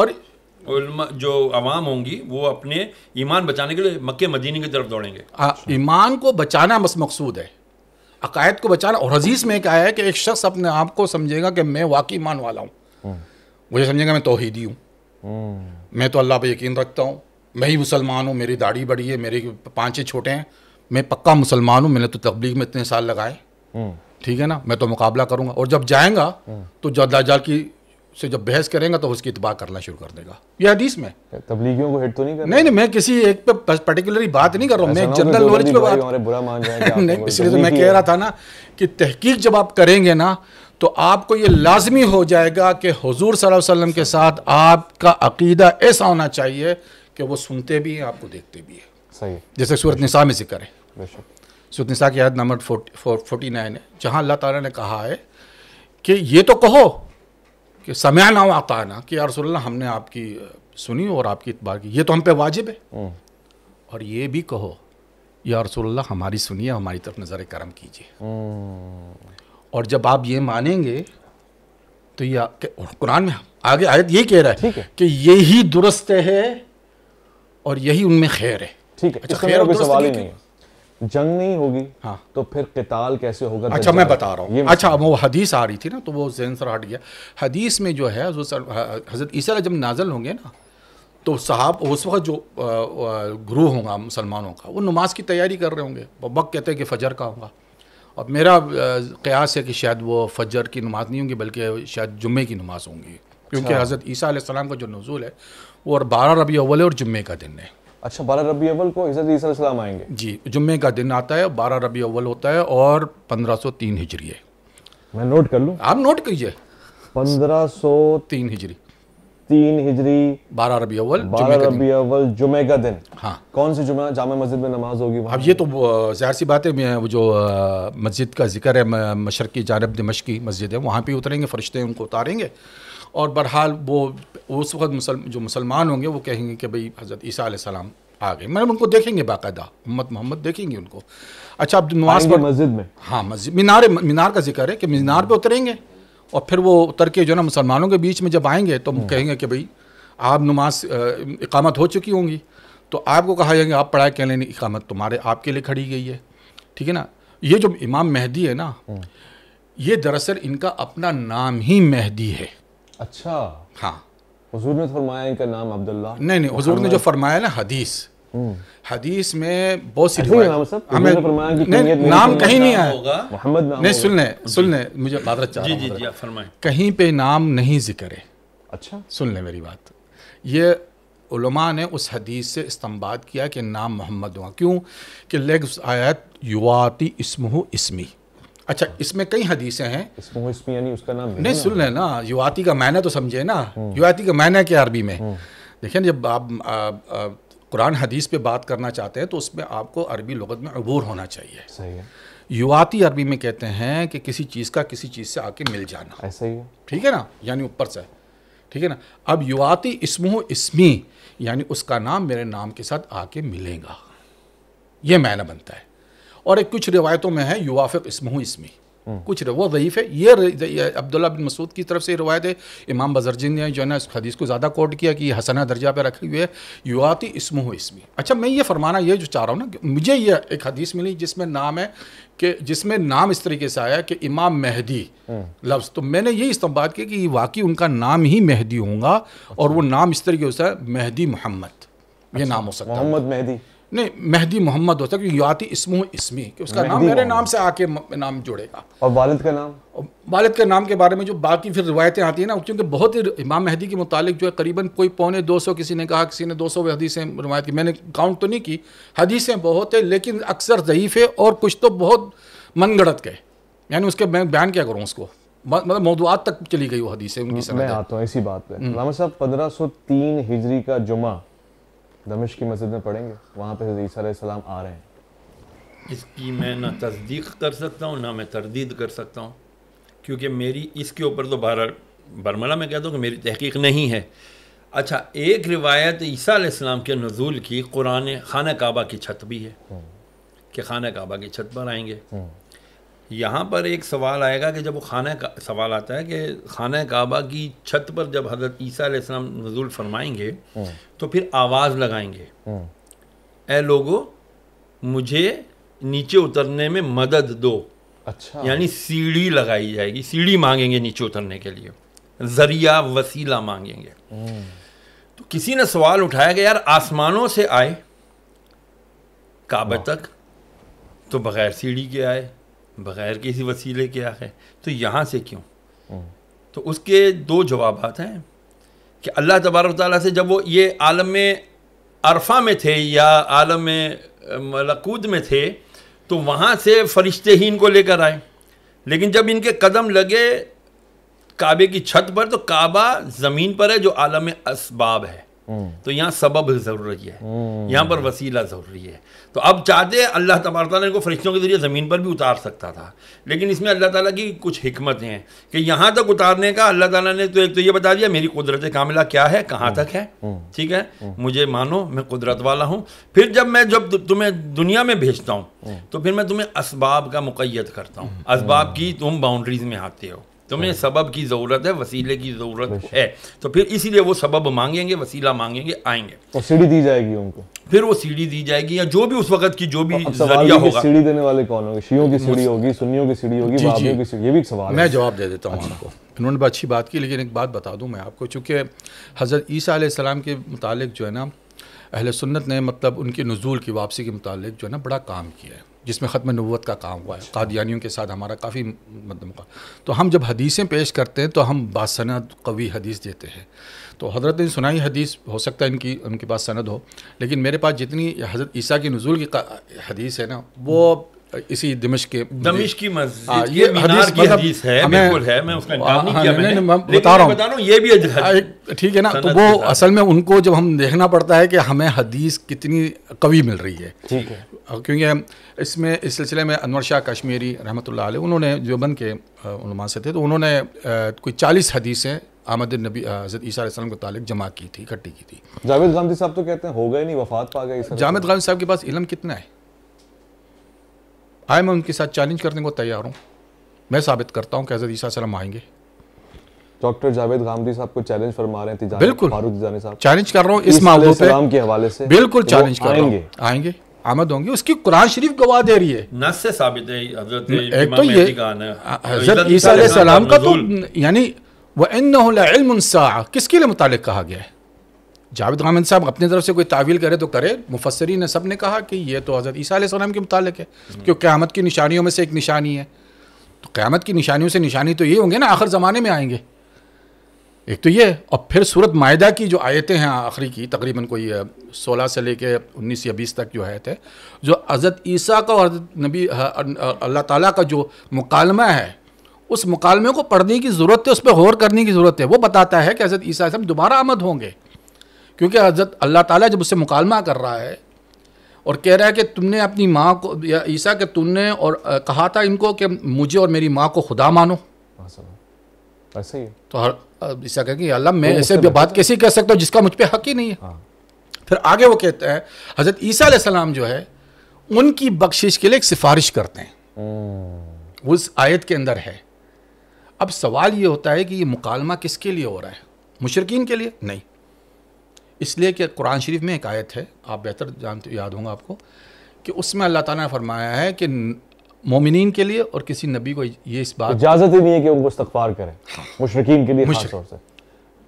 और जो आवाम होंगी वो अपने ईमान बचाने के लिए मक्के मदीने की तरफ दौड़ेंगे हाँ, ईमान को बचाना बस मकसूद है अकायद को बचाना और अजीज में क्या है कि एक शख्स अपने आप को समझेगा कि मैं वाकई मान वाला हूँ मुझे समझेगा मैं तोहीदी हूँ मैं तो अल्लाह पर यकीन रखता हूँ मैं ही मुसलमान हूँ मेरी दाढ़ी बड़ी है मेरे पाँचे छोटे हैं मैं पक्का मुसलमान हूँ मैंने तो तबलीग में इतने साल लगाए हम्म। ठीक है ना मैं तो मुकाबला करूँगा और जब जाएंगा हम्म। तो जदाजाल की से जब बहस करेगा तो उसकी इतबा करना शुरू कर देगा यह हदीस में तबलीगियों को हिट तो नहीं कर नहीं नहीं मैं किसी एक पे पर्टिकुलरली बात नहीं कर रहा हूँ मैं एक जनरल नॉलेज पे बात <laughs> नहीं इसलिए तो मैं कह रहा था ना कि तहकीक जब आप करेंगे ना तो आपको ये लाजमी हो जाएगा कि हजूर वसल्लम के साथ आपका अकीदा ऐसा होना चाहिए कि वो सुनते भी हैं आपको देखते भी हैं सही जैसे सूरत निसा में जिक्र है सूरत निसा की याद नंबर फोर्टी नाइन है जहाँ अल्लाह ताला ने कहा है कि ये तो कहो कि है ना कि यार रसोल्ला हमने आपकी सुनी और आपकी इतबार की ये तो हम पे वाजिब है और ये भी कहो या रसोल्ला हमारी सुनिए हमारी तरफ नज़र करम कीजिए और जब आप ये मानेंगे तो ये कुरान में आगे आयत ये कह रहा है, है। कि यही दुरुस्त है और यही उनमें खैर है ठीक है अच्छा, खैर सवाल ही नहीं है जंग नहीं होगी हाँ तो फिर किताल कैसे होगा अच्छा मैं बता रहा हूँ अच्छा वो हदीस आ रही थी ना तो वो जहन सर हट गया हदीस में जो है हज़रत ईसा जब नाजल होंगे ना तो साहब उस वक्त जो ग्रुह होगा मुसलमानों का वो नमाज की तैयारी कर रहे होंगे वक्त कहते हैं कि फ़जर का होगा और मेरा कयास है कि शायद वो फजर की नमाज नहीं होंगी बल्कि शायद जुम्मे की नमाज होंगी क्योंकि अच्छा। हज़रत ईसा का जो नजूल है वो और बारह रबी अवल और जुम्मे का दिन है अच्छा बारह रबी अव्वल को हजरत ईसीम आएंगे जी जुम्मे का दिन आता है बारह रबी अव्वल होता है और पंद्रह सौ तीन हिजरी है मैं नोट कर लूँ आप नोट कीजिए पंद्रह सौ तीन हिजरी तीन हिजरी बारह रबी अव्वल बारह रबी अव्वल जुमे का दिन हाँ कौन सी जुमा जामा मस्जिद में नमाज होगी अब ये तो जहर सी बात है वो जो मस्जिद का जिक्र है मशरकी जानब दमश की मस्जिद है वहाँ पर उतरेंगे फरिश्ते उनको उतारेंगे और बहरहाल वो उस वक्त मुसल, जो मुसलमान होंगे वो कहेंगे कि भाई हज़रत ईसा सलाम आ गए मैं उनको देखेंगे बाकायदा उम्मत मोहम्मद देखेंगे उनको अच्छा अब नवाज पर मस्जिद में हाँ मस्जिद मीनार मीनार का जिक्र है कि मीनार पर उतरेंगे और फिर वो उतर के जो ना मुसलमानों के बीच में जब आएंगे तो हम्म। कहेंगे कि भाई आप नमाज इकामत हो चुकी होंगी तो आपको कहा जाएगा आप पढ़ाए कह लें इकामत तुम्हारे आपके लिए खड़ी गई है ठीक है ना ये जो इमाम मेहदी है ना हम्म। ये दरअसल इनका अपना नाम ही मेहदी है अच्छा हाँ हजूर ने फरमाया इनका नाम अब्दुल्ला नहीं नहीं हजूर ने जो फरमाया ना हदीस हम्म। हदीस में बहुत सी अच्छा, हमें नहीं नाम कहीं नहीं आया मोहम्मद नहीं सुन ले सुन ले मुझे जी जी जी कहीं पे नाम नहीं जिक्र है अच्छा सुन लें मेरी बात ये उलमा ने उस हदीस से इस्तेमाल किया कि नाम मोहम्मद हुआ क्यों कि लेग्स आयत युवाती इसमह इसमी अच्छा इसमें कई हदीसें हैं इसमें इसमें यानी उसका नाम नहीं सुन लें ना युवाती का मायना तो समझे ना हम्म। युवाती का मैना क्या अरबी में हम्म। देखिए जब आप कुरान हदीस पे बात करना चाहते हैं तो उसमें आपको अरबी लगत में अबूर होना चाहिए सही है युवाती अरबी में कहते हैं कि किसी चीज़ का किसी चीज़ से आके मिल जाना ऐसा ही है ठीक है ना यानी ऊपर से ठीक है ना अब युवाती इसमो इसमी यानी उसका नाम मेरे नाम के साथ आके मिलेगा ये मैना बनता है और एक कुछ रिवायतों में है युवाफ़ इसम इसमी कुछ वो ज़यीफ़ है ये अब्दुल्ला बिन मसूद की तरफ से रवायत है इमाम बजरजिन ने जो है ना इस हदीस को ज़्यादा कोट किया कि हसना दर्जा पर रखी हुई है युवाती इसमो इसमी अच्छा मैं ये फरमाना ये जो चाह रहा हूँ ना मुझे ये एक हदीस मिली जिसमें नाम है कि जिसमें नाम इस तरीके से आया कि इमाम मेहदी लफ्ज़ तो मैंने यही इस्तेमाल किया कि वाकई उनका नाम ही मेहदी होगा और वो नाम इस तरीके से मेहदी मोहम्मद ये नाम हो सकता है मोहम्मद मेहदी नहीं मेहदी मोहम्मद होता क्योंकि याति इसमो इसमी कि उसका नाम मेरे नाम से आके नाम जुड़ेगा और वालिद का नाम वालिद के नाम के बारे में जो बाकी फिर रिवायतें आती हैं ना क्योंकि बहुत ही इमाम मेहदी के मुतालिक जो है करीबन कोई पौने दो सौ किसी ने कहा किसी ने दो सौ हदीसें रिवायत की मैंने काउंट तो नहीं की हदीसें बहुत है लेकिन अक्सर ज़यीफ़ है और कुछ तो बहुत मन गढ़त गए यानी उसके मैं बयान क्या करूँ उसको मतलब मौदूद तक चली गई वो हदीसें उनकी मैं आता हूँ इसी बात पर हम्म। पंद्रह सौ तीन हिजरी का जुमा दमिश की मस्जिद में पढ़ेंगे वहाँ पर ईसा सलाम आ रहे हैं इसकी मैं ना तस्दीक कर सकता हूँ ना मैं तरदीद कर सकता हूँ क्योंकि मेरी इसके ऊपर तो बारह बरमला में कहता हूँ कि मेरी तहकीक नहीं है अच्छा एक रिवायत ईसा के नजूल की कुरान खाना काबा की छत भी है हम्म। कि खाना काबा की छत पर आएंगे हम्म। यहाँ पर एक सवाल आएगा कि जब वो खाना का सवाल आता है कि खाना काबा की छत पर जब हज़रत ईसा इस्लाम नजूल फरमाएंगे हम्म। तो फिर आवाज़ लगाएंगे हम्म। ए लोगो मुझे नीचे उतरने में मदद दो अच्छा यानी सीढ़ी लगाई जाएगी सीढ़ी मांगेंगे नीचे उतरने के लिए जरिया वसीला मांगेंगे हम्म। तो किसी ने सवाल उठाया कि यार आसमानों से आए काबे हाँ। तक तो बगैर सीढ़ी के आए बग़ैर किसी वसीले के आखिर तो यहाँ से क्यों तो उसके दो जवाब हैं कि अल्लाह तबारक ताली से जब वो ये आलम अरफा में थे या आलम मलकूद में थे तो वहाँ से फरिश्ते ही इनको लेकर आए लेकिन जब इनके कदम लगे काबे की छत पर तो काबा ज़मीन पर है जो आलम इसबाब है हम्म। तो यहाँ सबब ज़रूरी है हम्म। यहाँ पर वसीला ज़रूरी है तो अब चाहते अल्लाह तबार ताली इनको फरिश्तों के ज़रिए ज़मीन पर भी उतार सकता था लेकिन इसमें अल्लाह ताला की कुछ हमतें हैं कि यहाँ तक उतारने का अल्लाह ताला ने तो एक तो ये बता दिया मेरी कुदरत कामिला क्या है कहाँ हम्म। तक है ठीक है मुझे मानो मैं कुदरत वाला हूँ फिर जब मैं जब तुम्हें दुनिया में भेजता हूँ तो फिर मैं तुम्हें इसबाब का मुकैद करता हूँ इसबाब की तुम बाउंड्रीज़ में आते हो तुम्हें तो हाँ। सबब की ज़रूरत है वसीले की ज़रूरत है तो फिर इसीलिए वो सबब मांगेंगे वसीला मांगेंगे आएंगे और सीढ़ी दी जाएगी उनको फिर वो सीढ़ी दी जाएगी या जो भी उस वक्त की जो भी जरिया होगा सीढ़ी देने वाले कौन होंगे शियों की सीढ़ी होगी सुन्नियों की सीढ़ी होगी बाबियों की सीढ़ी ये भी एक सवाल मैं जवाब दे देता हूँ आपको अच्छा। इन्होंने तो अच्छी बात की लेकिन एक बात बता दूँ मैं आपको चूँकि हज़रत ईसा के मुतालिक जो है ना अहल सुन्नत ने मतलब उनके नज़ूल की वापसी के मुतालिक जो है ना बड़ा काम किया है जिसमें ख़त्म नबूत का काम हुआ है कादियानियों के साथ हमारा काफ़ी मतलब तो हम जब हदीसें पेश करते हैं तो हम बासनद कवी हदीस देते हैं तो हज़रत ने सुनाई हदीस हो सकता है इनकी उनके पास सनद हो लेकिन मेरे पास जितनी हज़रत ईसा की नज़ुल की हदीस है ना वो इसी दमिश के दमिश की मस्जिद हाँ, ये की हदीस है बिल्कुल है मैं उसका नाम नहीं हाँ, किया मैंने बता रहा बता रहा ये भी हाँ, ठीक है ना तो वो असल में उनको जब हम देखना पड़ता है कि हमें हदीस कितनी कवि मिल रही है ठीक है क्योंकि इसमें इस सिलसिले में अनवर शाह कश्मीरी रहमत उन्होंने जो बन के उलमा से थे तो उन्होंने कोई चालीस हदीसें आमद नबी हजरत ईसा वसलम के तालिक जमा की थी इकट्ठी की थी जावेद गांधी साहब तो कहते हैं हो गए नहीं वफात पा गए जावेद गांधी साहब के पास इलम कितना है आए मैं उनके साथ चैलेंज करने को तैयार हूँ मैं साबित करता हूँ कि हजरत ईसा सलम आएंगे डॉक्टर जावेद गांधी साहब को चैलेंज फरमा रहे थे बिल्कुल साहब चैलेंज कर रहा हूँ इस मामले पे के हवाले से बिल्कुल चैलेंज कर रहा हूँ आएंगे आमद होंगे उसकी कुरान शरीफ गवाह दे रही है नस से साबित है हजरत एक तो ये हजरत ईसा सलाम का तो यानी वह इन किसके लिए मुतालिक कहा गया है जावेद गामिन साहब अपनी तरफ से कोई तावील करे तो करे मुफसरी ने सब ने कहा कि ये तो हज़रत ईसा के मुतालिक है क्योंकि क़्यामत की निशानियों में से एक निशानी है तो क़्यामत की निशानियों से निशानी तो ये होंगे ना आखिर ज़माने में आएंगे एक तो ये और फिर सूरत माहा की जो आयतें हैं आखिरी की तकरीबन कोई सोलह से लेके उन्नीस या बीस तक जो आयत है जो हज़रत ईसा का और नबी अल्लाह ताला का जो मुकालमा है उस मुकालमे को पढ़ने की ज़रूरत है उस पर गौर करने की ज़रूरत है वो बताता है कि हज़रत ईसा दोबारा आमद होंगे क्योंकि हजरत अल्लाह ताला जब उससे मुकालमा कर रहा है और कह रहा है कि तुमने अपनी माँ को या ईसा के तुमने और कहा था इनको कि मुझे और मेरी माँ को खुदा मानो ऐसे ही तो हर ईसा कह अल्लाह मैं ऐसे तो बात कैसे कह सकता हूँ जिसका मुझ पर हक ही नहीं है हाँ। फिर आगे वो कहते हैं हज़रत ईसा सलाम जो है उनकी बख्शिश के लिए एक सिफारिश करते हैं हम्म। उस आयत के अंदर है अब सवाल ये होता है कि ये मुकालमा किसके लिए हो रहा है मुशरकिन के लिए नहीं इसलिए कि कुरान शरीफ में एक आयत है आप बेहतर जानते याद होंगे आपको कि उसमें अल्लाह ताला ने फरमाया है कि मोमिन के लिए और किसी नबी को ये इस बात इजाज़त ही नहीं है कि उनको इस्तफार करें हाँ। मुशरकिन के लिए से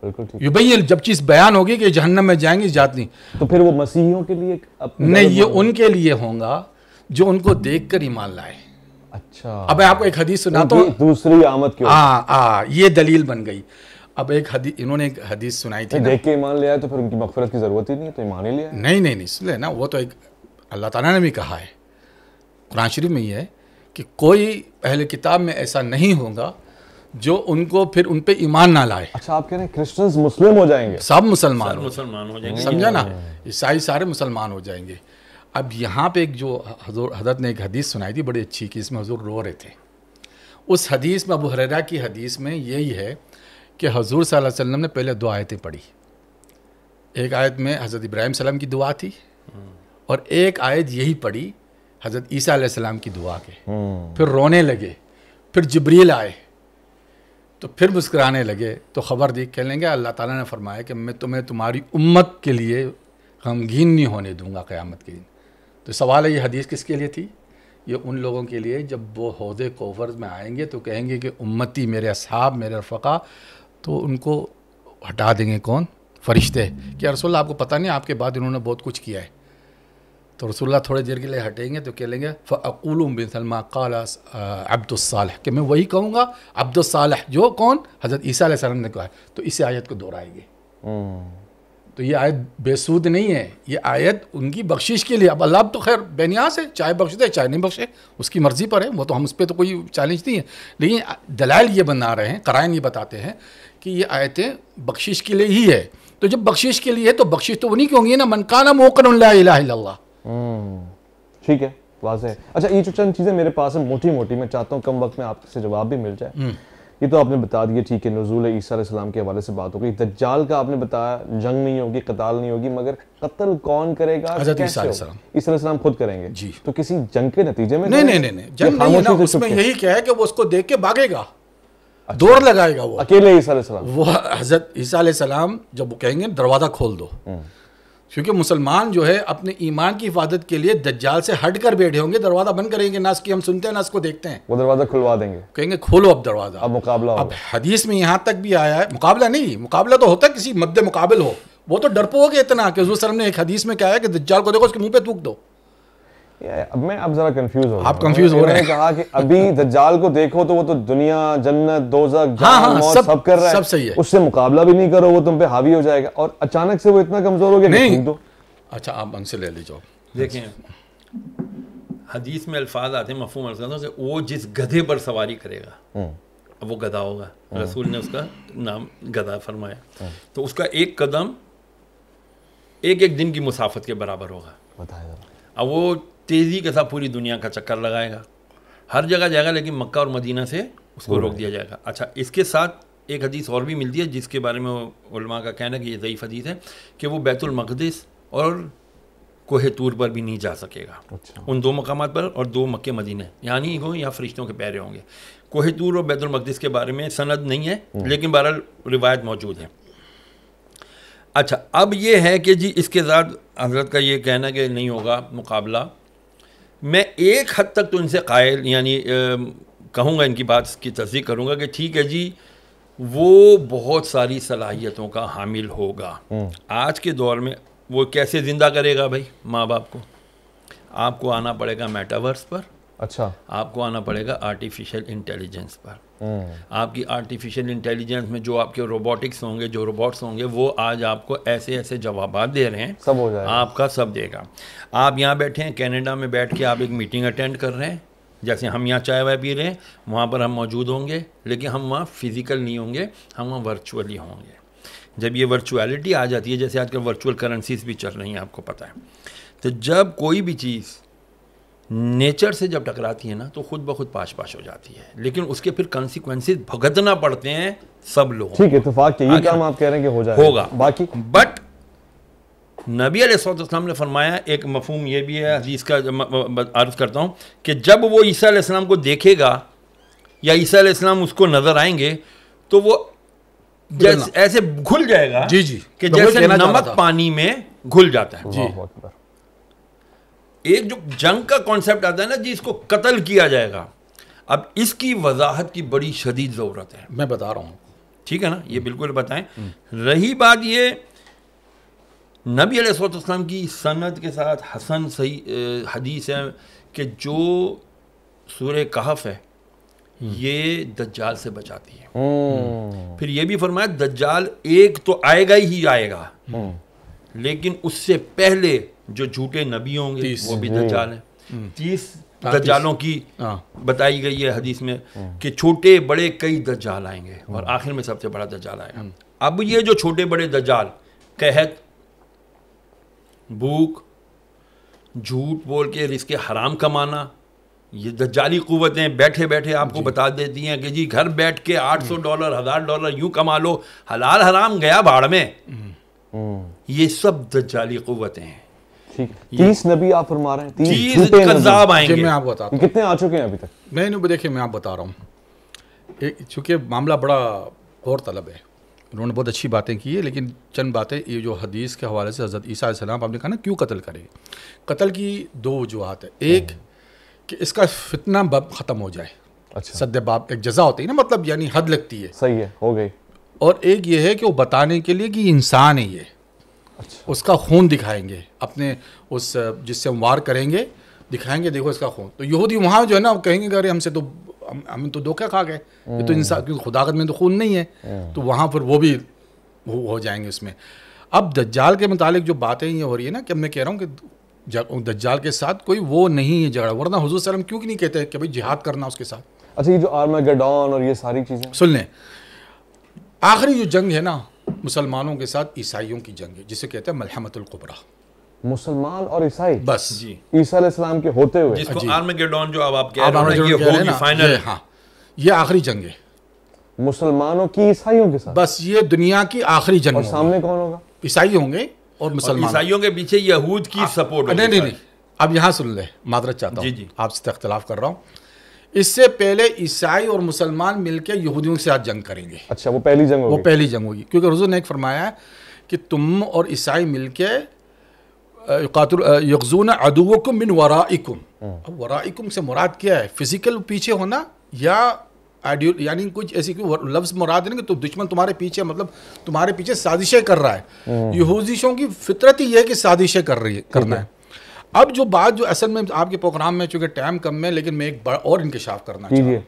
बिल्कुल भाई जब चीज़ बयान होगी कि जहन्नम में जाएंगे इजात नहीं तो फिर वो मसीहियों के लिए नहीं ये उनके लिए होगा जो उनको देख कर ईमान लाए अच्छा अब मैं आपको एक हदीस सुनाता हूँ दूसरी आमद की हाँ हाँ ये दलील बन गई अब एक हदी इन्होंने एक हदीस सुनाई थी देख के ईमान लिया तो फिर उनकी मफफरत की ज़रूरत ही नहीं तो ईमान ही लिया नहीं नहीं नहीं इसलिए ना वो तो एक अल्लाह ताला ने भी कहा है कुरान शरीफ में ये है कि कोई पहले किताब में ऐसा नहीं होगा जो उनको फिर उन पर ईमान ना लाए अच्छा आप कह रहे हैं क्रिश्चियंस मुस्लिम हो जाएंगे सब मुसलमान मुसलमान हो जाएंगे समझा ना हाँ। ईसाई सारे मुसलमान हो जाएंगे अब यहाँ पे एक जो हजूर हजरत ने एक हदीस सुनाई थी बड़ी अच्छी कि इसमें हजूर रो रहे थे उस हदीस में अबू हरेरा की हदीस में यही है कि हजूर वसल्लम ने पहले दो आयतें पढ़ी एक आयत में हज़रत इब्राहिम सलाम की दुआ थी और एक आयत यही पढ़ी हज़रत ईसा सलाम की दुआ के हम्म। फिर रोने लगे फिर जबरील आए तो फिर मुस्कराने लगे तो ख़बर दी कह लेंगे अल्लाह ताला ने फरमाया कि मैं तुम्हें तुम्हारी उम्मत के लिए गमगीन नहीं होने दूंगा क़यामत के दिन तो सवाल है ये हदीस किसके लिए थी ये उन लोगों के लिए जब वो हौद कोफर में आएंगे तो कहेंगे कि उम्मती मेरे असहाब मेरे रफ़ा तो उनको हटा देंगे कौन फरिश्ते कि रसोल्ला आपको पता नहीं आपके बाद इन्होंने बहुत कुछ किया है तो रसोल्ला थोड़ी देर के लिए हटेंगे तो कह लेंगे फ़ूल बिन सलमा कल अब्दुलसाल कि मैं वही कहूँगा अब्दुलसाल जो कौन हज़रत ईसा सलम ने कहा तो इसी आयत को दोहराएंगे तो ये आयत बेसूद नहीं है ये आयत उनकी बख्शिश के लिए अब अल्लाह तो खैर बेनियास है चाहे बख्श दे चाहे नहीं बख्शे उसकी मर्ज़ी पर है वो तो हम उस पर तो कोई चैलेंज नहीं है लेकिन दलाल ये बना रहे हैं कराइन ये बताते हैं कि ये आयतें बख्शिश के लिए ही है तो जब बख्शिश के लिए है तो बख्शिश तो उन्हीं नहीं होंगी ना मनकाना मोकन हम्म, ठीक है वाजह अच्छा ये जो चंद चीज़ें मेरे पास है मोटी मोटी मैं चाहता हूँ कम वक्त में आपसे जवाब भी मिल जाए हम्म। ये तो आपने बता दिया ठीक है नजूल ईसीम के हवाले से बात हो गई दज्जाल का आपने बताया जंग नहीं होगी कताल नहीं होगी मगर कत्ल कौन करेगा ईसीम खुद करेंगे जी तो किसी जंग के नतीजे में नहीं नहीं नहीं, नहीं। जंग नहीं उसमें यही क्या है कि वो उसको देख के भागेगा अच्छा। दौड़ लगाएगा वो अकेले ईसा वो हजरत ईसा जब कहेंगे दरवाज़ा खोल दो हम्म। क्योंकि मुसलमान जो है अपने ईमान की हिफाजत के लिए दज्जाल से हट कर बैठे होंगे दरवाज़ा बंद करेंगे ना उसकी हम सुनते हैं ना उसको देखते हैं वो दरवाज़ा खुलवा देंगे कहेंगे खोलो अब दरवाज़ा अब मुकाबला अब हदीस में यहाँ तक भी आया है मुकाबला नहीं मुकाबला तो होता किसी मद्दे मुकाबल हो वो तो डरपोक इतना कि उसमें ने एक हदीस में क्या है कि दज्जाल को देखो उसके मुंह पे थूक दो अब मैं अब जरा कंफ्यूज हो आप कंफ्यूज हो रहे हैं कहा कि अभी दज्जाल को देखो तो वो तो दुनिया जन्नत दोजक हाँ, हाँ, मौत सब, सब कर रहा है सब सही है उससे मुकाबला भी नहीं करो वो तुम पे हावी हो जाएगा और अचानक से वो इतना कमजोर हो गया नहीं तो अच्छा आप हमसे ले लीजिए देखिए हदीस में अल्फाज आते हैं मफहम अल्फाजों से वो जिस गधे पर सवारी करेगा हम्म। अब वो गधा होगा हम्म। रसूल ने उसका नाम गधा फरमाया हम्म। तो उसका एक कदम एक एक दिन की मुसाफत के बराबर होगा बताया अब वो तेज़ी के साथ पूरी दुनिया का चक्कर लगाएगा हर जगह जाएगा लेकिन मक्का और मदीना से उसको रोक दिया जाएगा अच्छा इसके साथ एक हदीस और भी मिलती है जिसके बारे में उलमा का कहना कि ये ज़यीफ़ हदीस है कि वो बैतुल और कोहे तूर पर भी नहीं जा सकेगा अच्छा। उन दो मकाम पर और दो मक्के मदीने यानी हों या फरिश्तों के पैरे होंगे कोहे तूर और बैतुल के बारे में सनद नहीं है हम्म। लेकिन बहरहाल रिवायत मौजूद है अच्छा अब ये है कि जी इसके साथ हजरत का ये कहना कि नहीं होगा मुकाबला मैं एक हद तक तो इनसे कायल यानी कहूँगा इनकी बात की तस्दीक करूँगा कि ठीक है जी वो बहुत सारी सलाहियतों का हामिल होगा हम्म। आज के दौर में वो कैसे ज़िंदा करेगा भाई माँ बाप को आपको आना पड़ेगा मेटावर्स पर अच्छा आपको आना पड़ेगा आर्टिफिशियल इंटेलिजेंस पर हम्म। आपकी आर्टिफिशियल इंटेलिजेंस में जो आपके रोबोटिक्स होंगे जो रोबोट्स होंगे वो आज आपको ऐसे ऐसे जवाब दे रहे हैं सब हो जाएगा आपका सब देगा आप यहाँ बैठे हैं कैनेडा में बैठ के आप एक मीटिंग अटेंड कर रहे हैं जैसे हम यहाँ चाय वाय पी रहे हैं वहाँ पर हम मौजूद होंगे लेकिन हम वहाँ फिज़िकल नहीं होंगे हम वहाँ वर्चुअली होंगे जब ये वर्चुअलिटी आ जाती है जैसे आजकल वर्चुअल करेंसीज भी चल रही हैं आपको पता है तो जब कोई भी चीज़ नेचर से जब टकराती है ना तो खुद ब खुद पाश पाश हो जाती है लेकिन उसके फिर कॉन्सिक्वेंस भुगतना पड़ते हैं सब लोग ठीक है इतफाक ये काम आप कह रहे हैं कि हो जाए होगा बाकी बट नबी अलैहिस्सलाम ने फरमाया एक मफहम यह भी है हदीस का अर्ज करता हूँ कि जब वो ईसा अलैहिस्सलाम को देखेगा या ईसा अलैहिस्सलाम उसको नज़र आएंगे तो वो जैसे ऐसे घुल जाएगा जी जी कि जैसे नमक पानी में घुल जाता है जी एक जो जंग का कॉन्सेप्ट आता है ना जी इसको कत्ल किया जाएगा अब इसकी वजाहत की बड़ी शदीद ज़रूरत है मैं बता रहा हूँ ठीक है ना ये बिल्कुल बताएं रही बात ये नबी अलैहिस्सलाम की सनद के साथ हसन सही हदीस है कि जो सूर्य कहफ है ये दज्जाल से बचाती है फिर ये भी फरमाया दज्जाल एक तो आएगा ही आएगा लेकिन उससे पहले जो झूठे नबी होंगे वो भी दज्जाल हैं हम्म। तीस दज्जालों की हाँ। बताई गई है हदीस में हाँ। कि छोटे बड़े कई दज्जाल आएंगे और हाँ। आखिर में सबसे बड़ा दज्जाल आएगा हम्म। अब ये जो छोटे बड़े दज्जाल कहत भूख झूठ बोल के रिस्क हराम कमाना ये दज्जाली कुतें बैठे बैठे आपको बता देती हैं कि जी घर बैठ के 800 हम्म। डॉलर हज़ार डॉलर यूं कमा लो हलाल हराम गया भाड़ में ये सब दज्जाली कुतें हैं ठीक तीस नबी आप फरमा रहे हैं तीस झूठे आएंगे मैं आप बता कितने आ चुके हैं अभी तक मैं नहीं देखिए मैं आप बता रहा हूँ चूंकि मामला बड़ा और तलब है उन्होंने बहुत अच्छी बातें की है लेकिन चंद बातें ये जो हदीस के हवाले से हज़रत ईसा सलाम आपने कहा ना क्यों कत्ल करें कत्ल की दो वजूहत है हम्म। एक कि इसका फितना बब ख़त्म हो जाए अच्छा सद्य बाप एक जजा होती है ना मतलब यानी हद लगती है सही है हो गई और एक ये है कि वो बताने के लिए कि इंसान है ये अच्छा। उसका खून दिखाएंगे अपने उस जिससे हम वार करेंगे दिखाएंगे देखो इसका खून तो यहूदी वहाँ जो है ना कहेंगे अरे हमसे तो हम, हम तो धोखा खा गए ये तो हम्म। इंसान क्योंकि खुदागत में तो खून नहीं है हम्म। तो वहाँ पर वो भी हो, जाएंगे उसमें अब दज्जाल के मुतालिक जो बातें ये हो रही है ना कि मैं कह रहा हूँ कि दज्जाल के साथ कोई वो नहीं है झगड़ा वरना हजूर सलम क्यों नहीं कहते कि भाई जिहाद करना उसके साथ अच्छा ये जो आर्मेगेडॉन और ये सारी चीज़ें सुन लें आखिरी जो जंग है ना मुसलमानों के साथ ईसाइयों की जंग है जिसे कहते हैं मलहमतुल्कुबरा मुसलमान और ईसाई बस जी ईसा इस्लाम के होते हुए जिसको आर्मगेडोन जो अब आप कह रहे हैं ये होगी फाइनल हाँ ये आखिरी जंग है मुसलमानों की ईसाइयों के साथ बस ये दुनिया की आखिरी जंग और सामने कौन होगा ईसाई होंगे और मुसलमान ईसाइयों के पीछे यहूद की सपोर्ट नहीं नहीं नहीं अब यहां सुन ले मादरत चाहता हूँ आपसे इख्तलाफ कर रहा हूँ इससे पहले ईसाई और मुसलमान मिलकर यहूदियों के साथ जंग करेंगे अच्छा वो पहली जंग वो पहली जंग होगी क्योंकि रजू ने एक फरमाया है कि तुम और ईसाई मिलके कातुल यकजून अदुकुम बिन वराइकुम हाँ। अब वराइकुम से मुराद क्या है फिजिकल पीछे होना या आइडियो यानी कुछ ऐसी कोई लफ्ज मुराद नहीं कि तो दुश्मन तुम्हारे पीछे मतलब तुम्हारे पीछे साजिशें कर रहा है हाँ। यहूदिशों की फितरत ही है कि साजिशें कर रही है करना है अब जो बात जो असल में आपके प्रोग्राम में चूंकि टाइम कम है लेकिन मैं एक बड़ा और इंकशाफ करना चाहिए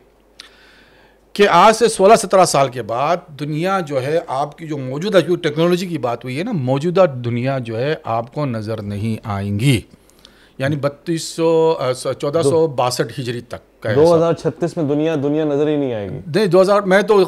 कि आज से 16-17 साल के बाद दुनिया जो है आपकी जो मौजूदा जो टेक्नोलॉजी की बात हुई है ना मौजूदा दुनिया जो है आपको नज़र नहीं आएंगी यानी बत्तीस सौ चौदह सौ बासठ हिजरी तक का दो हज़ार छत्तीस में दुनिया दुनिया नज़र ही नहीं आएगी नहीं दो हज़ार मैं तो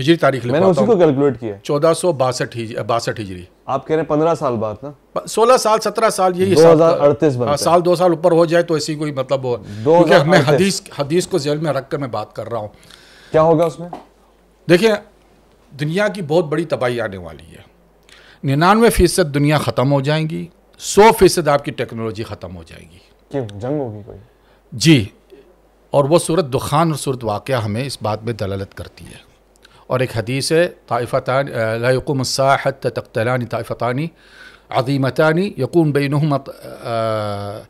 हिजरी तारीख मैंने उसी को कैलकुलेट किया चौदह सौ बासठ बासठ हिजरी आप कह रहे हैं पंद्रह साल बाद ना सोलह साल सत्रह साल यही दो हजार अड़तीस हाँ, साल दो साल ऊपर हो जाए तो ऐसी कोई मतलब हो क्योंकि मैं हदीस हदीस को जेल में रख कर मैं बात कर रहा हूँ क्या होगा उसमें देखिए दुनिया की बहुत बड़ी तबाही आने वाली है निन्यानवे फीसद दुनिया ख़त्म हो जाएंगी सौ फीसद आपकी टेक्नोलॉजी ख़त्म हो जाएगी क्यों जंग होगी कोई जी और वो सूरत दुखान और सूरत वाक़ हमें इस बात में दलालत करती है اور ایک حدیث ہے طائفتان لا يقوم الساعة حتى تقتلان طائفتان عظيمتان يقوم بينهما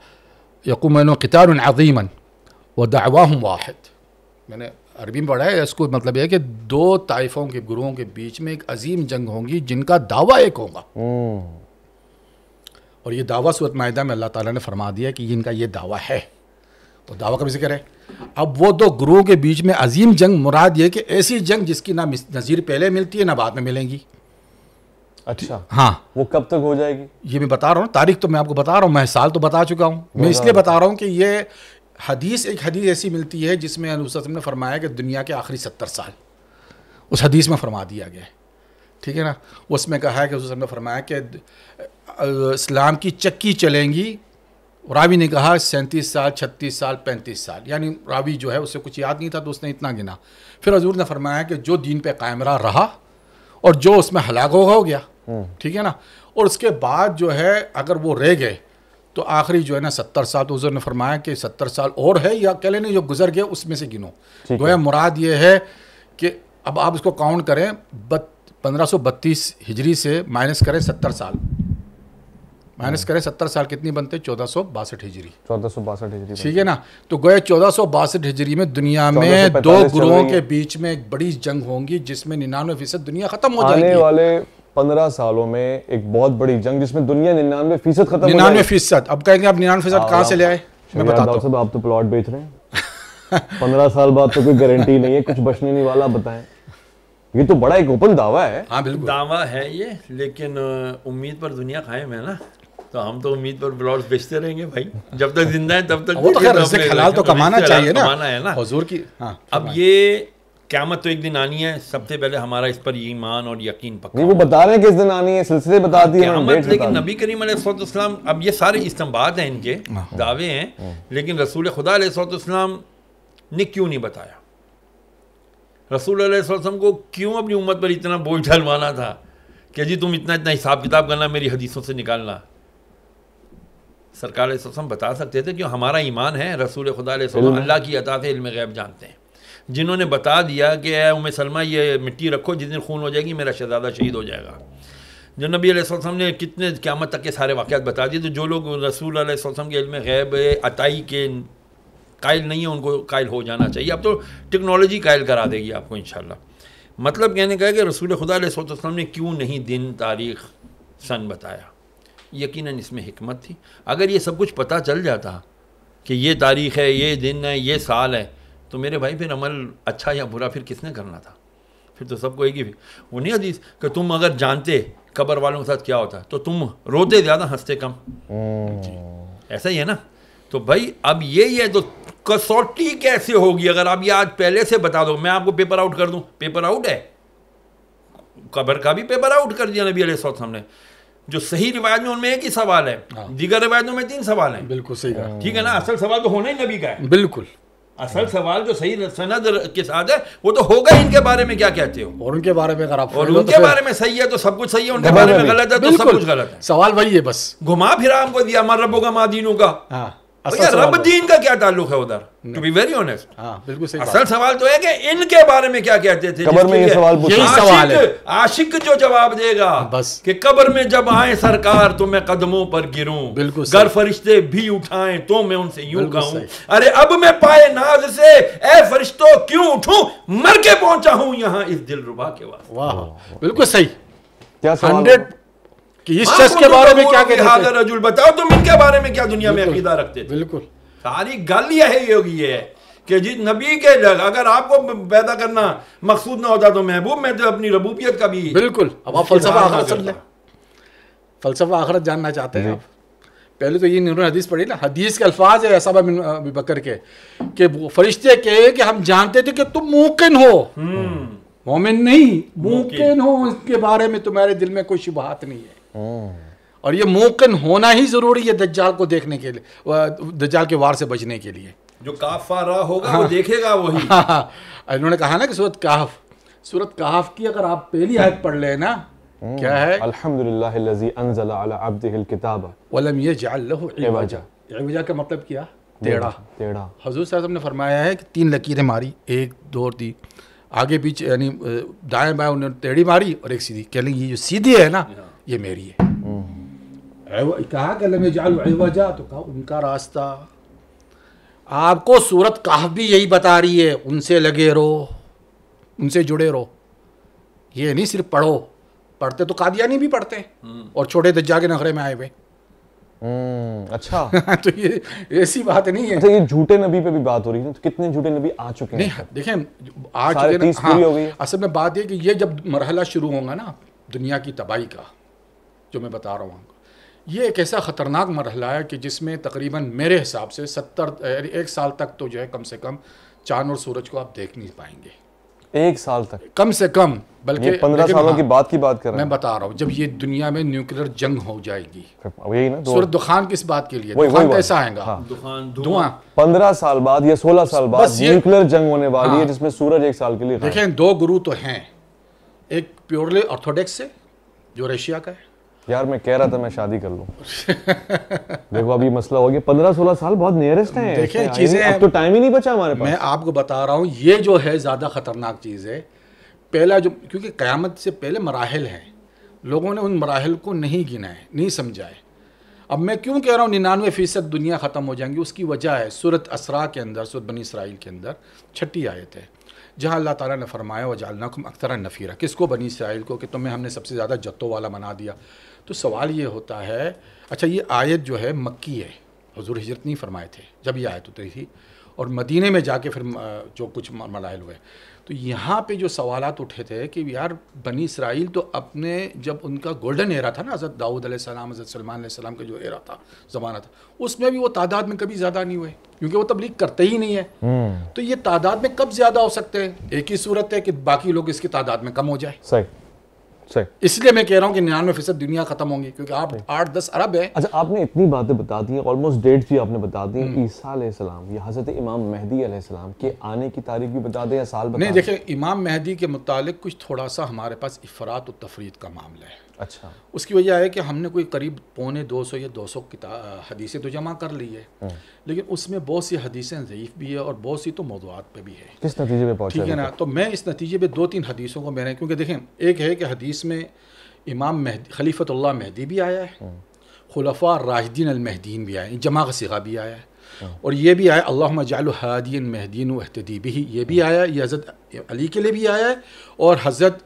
يقوم بينهما قتال عظيما ودعواهم واحد يعني عربی میں پڑھا ہے اس کو مطلب یہ ہے کہ دو طائفوں کے گروہوں کے بیچ میں ایک عظیم جنگ ہوں گی جن کا دعویٰ ایک ہوگا اور یہ دعویٰ سورت معاہدہ میں اللہ تعالیٰ نے فرما دیا کہ ان کا یہ دعویٰ ہے तो दावा कभी से है अब वो दो गुरुओं के बीच में अजीम जंग मुराद ये कि ऐसी जंग जिसकी ना नज़ीर पहले मिलती है ना बाद में मिलेंगी अच्छा हाँ वो कब तक हो जाएगी ये मैं बता रहा हूँ तारीख तो मैं आपको बता रहा हूँ मैं साल तो बता चुका हूँ मैं इसलिए बता रहा हूँ कि ये हदीस एक हदीस ऐसी मिलती है जिसमें अनुसम ने फरमाया कि दुनिया के आखिरी सत्तर साल उस हदीस में फरमा दिया गया है ठीक है ना उसमें कहा है कि उसने फरमाया कि इस्लाम की चक्की चलेंगी रावी ने कहा सैंतीस साल छत्तीस साल पैंतीस साल यानी रावी जो है उसे कुछ याद नहीं था तो उसने इतना गिना फिर हजूर ने फरमाया कि जो दीन पे कायमरा रहा और जो उसमें हलाक होगा हो गया हम्म। ठीक है ना और उसके बाद जो है अगर वो रह गए तो आखिरी जो है ना सत्तर साल तो हजूर ने फरमाया कि सत्तर साल और है या कह लेने जो गुजर गए उसमें से गिनो गोया मुराद ये है कि अब आप उसको काउंट करें बत पंद्रह हिजरी से माइनस करें सत्तर साल माइनस करें सत्तर साल कितनी बनते चौदह सौ बासठ हिजरी चौदह सौ बासठ हिजरी ठीक है ना तो गए चौदह सौ बासठ हिजरी में दुनिया में दो गुरुओं के बीच में एक बड़ी जंग होंगी जिसमें निन्यानवे फीसद दुनिया खत्म हो जाएगी आने वाले पंद्रह सालों में एक बहुत बड़ी जंग जिसमें दुनिया निन्यानवे फीसद खत्म निन्यानवे फीसद अब कहेंगे आप निन्यानवे फीसद हाँ, कहाँ से ले आए मैं बताता आप तो प्लॉट बेच रहे हैं <laughs> पंद्रह साल बाद तो कोई गारंटी नहीं है कुछ बचने नहीं वाला बताएं ये तो बड़ा एक ओपन दावा है हाँ बिल्कुल दावा है ये लेकिन उम्मीद पर दुनिया कायम है ना तो हम तो उम्मीद पर ब्लॉग्स बेचते रहेंगे भाई जब तक जिंदा है तब तक वो तो खैर रिस्क हलाल तो, तो कमाना चाहिए ना कमाना है ना हुजूर की हाँ, अब ये क्यामत तो एक दिन आनी है सबसे पहले हमारा इस पर ईमान और यकीन पक्का वो बता रहे हैं किस दिन आनी है सिलसिले बता दिए लेकिन नबी करीम अलैहिस्सलाम अब ये सारे इस्तम्बाद हैं इनके हाँ। दावे हैं हाँ। लेकिन रसूल खुदा अलैहिस्सलाम ने क्यों नहीं बताया रसूल अलैहिस्सलाम को क्यों अपनी उम्मत पर इतना बोझ डलवाना था कि जी तुम इतना इतना हिसाब किताब करना मेरी हदीसों से निकालना सरकार बता सकते थे क्यों हमारा ईमान है रसूल खुदा अल्लाह की अता से इल्म गैब जानते हैं जिन्होंने बता दिया कि उम सलमा ये मिट्टी रखो जिस दिन खून हो जाएगी मेरा शहजादा शहीद हो जाएगा जो नबी वसम ने कितने क़्यामत तक के सारे वाक़ बता दिए तो जो लोग रसूल वसम के इल्म गैब अतई के कायल नहीं है उनको कायल हो जाना चाहिए अब तो टेक्नोलॉजी कायल करा देगी आपको इन मतलब कहने का है कि रसूल खुदा वसम ने क्यों नहीं दिन तारीख सन बताया यकीनन इसमें हिकमत थी अगर ये सब कुछ पता चल जाता कि ये तारीख़ है ये दिन है ये साल है तो मेरे भाई फिर अमल अच्छा या बुरा फिर किसने करना था फिर तो सबको एक ही उन्हें हदीस कि तुम अगर जानते कबर वालों के साथ क्या होता तो तुम रोते ज़्यादा हंसते कम ऐसा ही है ना तो भाई अब ये ही है तो कसौटी कैसे होगी अगर आप ये आज पहले से बता दो मैं आपको पेपर आउट कर दूँ पेपर आउट है कबर का भी पेपर आउट कर दिया नबी अलैहि सामने जो सही रिवायत में उनमें एक ही सवाल है हाँ। दीगर रिवाजों में तीन सवाल है बिल्कुल सही कहा ठीक है ना असल सवाल तो होना ही नबी का है बिल्कुल असल सवाल जो सही सनद के साथ है वो तो होगा इनके बारे में क्या कहते हो और उनके बारे में अगर आप और तो उनके तो बारे में सही है तो सब कुछ सही है उनके बारे में गलत है तो सब कुछ गलत है सवाल वही है बस घुमा फिरा हमको दिया हमारा रबोगा मादीनों का हाँ, रब दीन का क्या ताल्लुक है उधर टू बी वेरी ऑनेस्ट बिल्कुल सही असल सवाल तो है कि इनके बारे में क्या कहते थे कबर में ये सवाल यही सवाल है आशिक जो जवाब देगा बस कि कबर में जब आए सरकार तो मैं कदमों पर गिरूं बिल्कुल घर फरिश्ते भी उठाएं तो मैं उनसे यूं कहूं अरे अब मैं पाए नाज से ए फरिश्तों क्यों उठूं मर के पहुंचा हूं यहां इस दिल रुबा के वास्ते वाह बिल्कुल सही क्या हंड्रेड कि इस शख्स के तो बारे में क्या कहते हैं बताओ तुम इनके बारे में क्या दुनिया में अकीदा रखते बिल्कुल सारी गल यही होगी है कि जी नबी के लग, अगर आपको पैदा करना मकसूद ना होता तो महबूब में तो अपनी रबूबियत का भी बिल्कुल अब आप फलसफा आखरत समझ लें फलसफा आखरत जानना चाहते हैं आप पहले तो ये इन्होंने हदीस पढ़ी ना हदीस के अल्फाज है ऐसा बकर के कि फरिश्ते के कि हम जानते थे कि तुम मुमकिन हो हम्म। मोमिन नहीं मुमकिन हो इसके बारे में तुम्हारे दिल में कोई शुबहत नहीं है हाँ। और ये मोकन होना ही ज़रूरी है दज्जाल को देखने के लिए दज्जाल के वार से बचने के लिए जो काफा रहा होगा हाँ, वो देखेगा वही हाँ, हाँ। इन्होंने कहा ना कि सूरत काफ सूरत काफ की अगर आप पहली आयत पढ़ लें ना हम्म। क्या है अल्हम्दुलिल्लाह का मतलब क्या टेढ़ा टेढ़ा हुजूर साहब ने फरमाया है कि तीन लकीरें मारी एक दो और तीन आगे पीछे यानी दाएं बाएं उन्होंने टेढ़ी मारी और एक सीधी कह लेंगे ये जो सीधी है ना हाँ। ये मेरी है कहा कि लम तो कहा उनका रास्ता आपको सूरत काफ भी यही बता रही है उनसे लगे रहो उनसे जुड़े रहो ये नहीं सिर्फ पढ़ो पढ़ते तो कादियानी भी पढ़ते हम्म। और छोटे दज्जा के नखरे में आए हुए हम्म, अच्छा <laughs> तो ये ऐसी बात नहीं है अच्छा ये झूठे नबी पे भी बात हो रही है तो कितने झूठे नबी आ चुके हैं देखें आ चुके हाँ, असल में बात ये कि ये जब मरहला शुरू होगा ना दुनिया की तबाही का जो मैं बता रहा हूँ ये एक ऐसा ख़तरनाक मरहला है कि जिसमें तकरीबन मेरे हिसाब से सत्तर एक साल तक तो जो है कम से कम चांद और सूरज को आप देख नहीं पाएंगे एक साल तक कम से कम बल्कि पंद्रह सालों हाँ, की बात की बात कर रहा मैं बता रहा हूँ जब ये दुनिया में न्यूक्लियर जंग हो जाएगी यही ना सूरज दुखान किस बात के लिए वही, दुखान कैसा आएगा हाँ। धुआं पंद्रह साल बाद या सोलह साल बाद न्यूक्लियर जंग होने वाली है हाँ। जिसमें सूरज एक साल के लिए देखें दो गुरु तो हैं एक प्योरली ऑर्थोडॉक्स है जो रशिया का है यार मैं कह रहा था मैं शादी कर लूँ देखो अभी मसला हो गया पंद्रह सोलह साल बहुत नियरेस्ट है देखिए चीजें अब तो टाइम ही नहीं बचा हमारे पास मैं आपको बता रहा हूँ ये जो है ज़्यादा खतरनाक चीज़ है पहला जो क्योंकि क़्यामत से पहले मराहल हैं लोगों ने उन मराहल को नहीं गिना है नहीं समझा है अब मैं क्यों कह रहा हूँ निन्यानवे फ़ीसद दुनिया ख़त्म हो जाएंगी उसकी वजह है सूरत असरा के अंदर सूरत बनी इसराइल के अंदर छठी आयत है जहाँ अल्लाह ताला ने फरमाया व को अक्सर नफ़ीरा किसको बनी इसराइल को कि तुम्हें हमने सबसे ज़्यादा जत्तों वाला बना दिया तो सवाल ये होता है अच्छा ये आयत जो है मक्की है हजूर हिजरत नहीं फरमाए थे जब ये आयत उतरी थी और मदीने में जाके फिर जो कुछ मलाइल हुए तो यहाँ पे जो सवालत उठे थे कि यार बनी इसराइल तो अपने जब उनका गोल्डन एरा था ना हज़रत दाऊद सलाम हज़रत सलमान सलाम का जो एरा था ज़माना था उसमें भी वो तादाद में कभी ज़्यादा नहीं हुए क्योंकि वो तबलीग करते ही नहीं है हम्म। तो ये तादाद में कब ज़्यादा हो सकते हैं एक ही सूरत है कि बाकी लोग इसकी तादाद में कम हो जाए सही इसलिए मैं कह रहा हूँ कि निन्यानवे फीसद दुनिया खत्म होंगी क्योंकि आप आठ दस अरब है अच्छा आपने इतनी बातें बता दी ऑलमोस्ट डेट भी आपने बता दी हम्म। ईसा या हजरत इमाम मेहदी सलाम के आने की तारीख भी बता दें या साल बता नहीं देखिए इमाम मेहदी के मुतालिक कुछ थोड़ा सा हमारे पास इफरात और तफरीत का मामला है अच्छा उसकी वजह है कि हमने कोई करीब पौने 200 या 200 किताब हदीसें तो जमा कर ली है हाँ। लेकिन उसमें बहुत सी हदीसें ज़यीफ़ भी है और बहुत सी तो मौजूद पे भी है किस नतीजे पे पहुंचे ठीक है ना तो मैं इस नतीजे पे दो तीन हदीसों को मैंने क्योंकि देखें एक है कि हदीस में इमाम महदी खलीफतुल्ला महदी भी आया है हाँ। खुलफा राजदीन अलमहदीन भी आया जमा का सिगा भी आया है हाँ। और ये भी आया अल्लाह जालहादीन महदीन वहतदी भी ये भी आया ये हज़रत अली के लिए भी आया है और हज़रत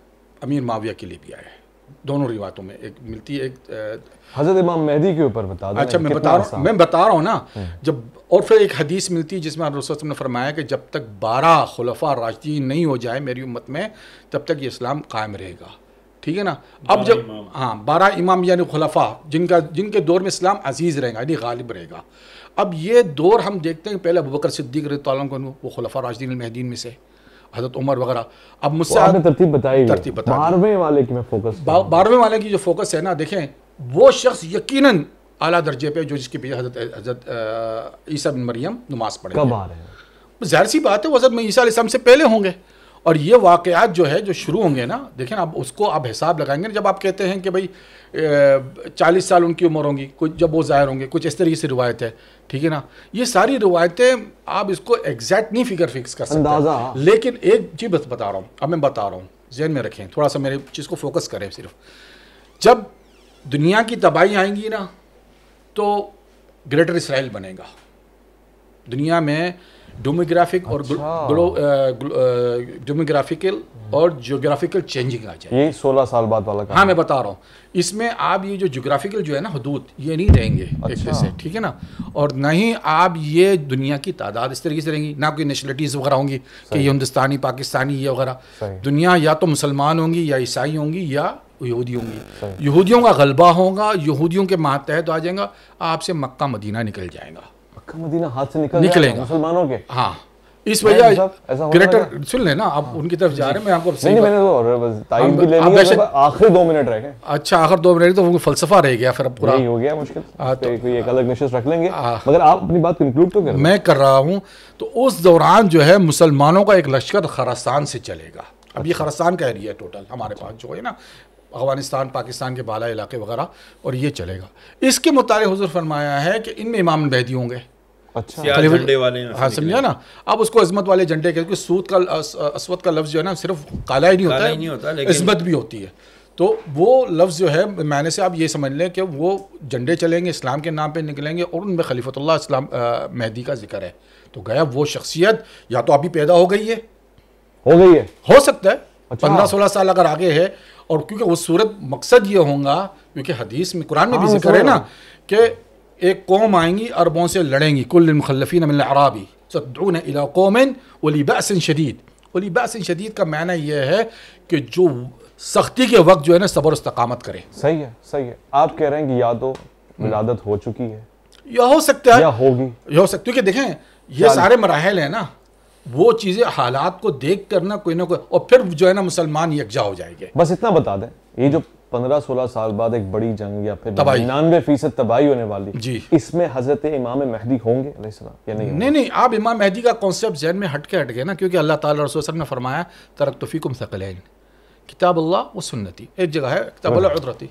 अमीर माविया के लिए भी आया है दोनों रिवायतों में एक मिलती है एक हजरत इमाम मेहदी के ऊपर बता दो अच्छा मैं बता रहा हूँ मैं बता रहा हूँ ना हम्म। जब और फिर एक हदीस मिलती है जिसमें रसम ने फरमाया कि जब तक बारह खुलफा राजदीन नहीं हो जाए मेरी उम्मत में तब तक ये इस्लाम कायम रहेगा ठीक है ना अब जब हाँ बारह इमाम यानी खुलफा जिनका जिनके दौर में इस्लाम अजीज़ रहेगा यानी गालिब रहेगा अब ये दौर हम देखते हैं पहले अबू बकर सिद्दीक रतम को वो खुलफा राजदीन महदीन में से हजरत उमर वगैरह अब मुझसे आपने तरतीब बताई तरतीब बारहवें वाले की मैं फोकस बारहवें वाले की जो फोकस है ना देखें वो शख्स यकीन आला दर्जे पे जो जिसके पीछे हजरत हजरत ईसा बिन मरियम नमाज पढ़े कब आ रहे हैं जहर सी बात है वो हजरत ईसा से पहले होंगे और ये वाकयात जो है जो शुरू होंगे ना देखें आप उसको आप हिसाब लगाएंगे ना जब आप कहते हैं कि भाई चालीस साल उनकी उम्र होंगी कुछ जब वो ज़ाहिर होंगे कुछ इस तरीके से रिवायत है ठीक है ना ये सारी रिवायतें आप इसको एग्जैक्ट नहीं फिगर फिक्स कर सकते लेकिन एक चीज़ बता रहा हूँ अब मैं बता रहा हूँ जहन में रखें थोड़ा सा मेरे चीज़ को फोकस करें सिर्फ जब दुनिया की तबाही आएंगी ना तो ग्रेटर इसराइल बनेगा दुनिया में डोमोग्राफिक और डोमोग्राफिकल अच्छा। uh, uh, और जोग्राफिकल चेंजिंग आ जाए ये साल बाद वाला हाँ मैं बता रहा हूँ इसमें आप ये जो जोग्राफिकल जो है ना हदूद ये नहीं रहेंगे अच्छा। से ठीक है ना और ना ही आप ये दुनिया की तादाद इस तरीके से रहेंगी ना कोई नेशनलिटीज़ वगैरह होंगी कि ये हिंदुस्तानी पाकिस्तानी ये वगैरह दुनिया या तो मुसलमान होंगी या ईसाई होंगी या यहूदी होंगी यहूदियों का गलबा होगा यहूदियों के मातहत आ जाएगा आपसे मक्का मदीना निकल जाएगा मक्का मदीना हाथ से निकल तो निकलेगा मुसलमानों के हाँ इस वजह ग्रेटर सुन लेना आप हाँ। उनकी तरफ जा रहे हैं मैं आपको नहीं, मैंने तो टाइम भी मतलब आखिरी दो मिनट रह गए अच्छा आखिर दो मिनट तो फलसफा रह गया फिर अब पूरा हो गया मुश्किल हाँ, तो एक अलग रख लेंगे हाँ। मगर आप अपनी बात कंक्लूड तो कर मैं कर रहा हूँ तो उस दौरान जो है मुसलमानों का एक लश्कर खरासान से चलेगा अब ये खरासान का एरिया टोटल हमारे पास जो है ना अफगानिस्तान पाकिस्तान के बाला इलाके वगैरह और ये चलेगा इसके मुताबिक हजूर फरमाया है कि इनमें इमाम बहदी होंगे अच्छा तो झंडे वाले हाँ समझा ना अब उसको अजमत वाले झंडे क्योंकि का का लफ्ज़ जो है ना सिर्फ काला ही नहीं होता नहीं होता भी होती है तो वो लफ्ज़ जो है मैंने से आप ये समझ लें कि वो झंडे चलेंगे इस्लाम के नाम पे निकलेंगे और उनमें खलीफतुल्लाह इस्लाम मेहदी का जिक्र है तो गया वो शख्सियत या तो अभी पैदा हो गई है हो गई है हो सकता है अच्छा। पंद्रह सोलह साल अगर आगे है और क्योंकि वो सूरत मकसद ये होगा क्योंकि हदीस में कुरान में भी हाँ, जिक्र है ना कि एक कौम आएंगी अरबों से लड़ेंगी कुल नमिल अराबी सदून इला कौमिन बसिन शदीद वली बसिन शदीद का मायना यह है कि जो सख्ती के वक्त जो है ना सबर उसकामत करें सही है सही है आप कह रहे हैं कि या तो विलादत हो चुकी है या हो सकता है या होगी या हो सकती है क्योंकि देखें ये सारे मराहल हैं ना वो चीज़ें हालात को देख कर ना कोई ना कोई और फिर जो है ना मुसलमान यकजा हो जाएंगे बस इतना बता दें ये जो पंद्रह सोलह साल बाद एक बड़ी जंग या फिर निन्यानवे फीसद तबाही होने वाली जी इसमें हजरत इमाम महदी होंगे या नहीं नहीं नहीं आप इमाम महदी का कॉन्सेप्ट जहन में हटके हट गए ना क्योंकि अल्लाह ताला रसूल ने फरमाया तरक तफ़ीकुम सकल किताब अल्लाह व सुन्नति एक जगह है किताब अल्लाह उदरती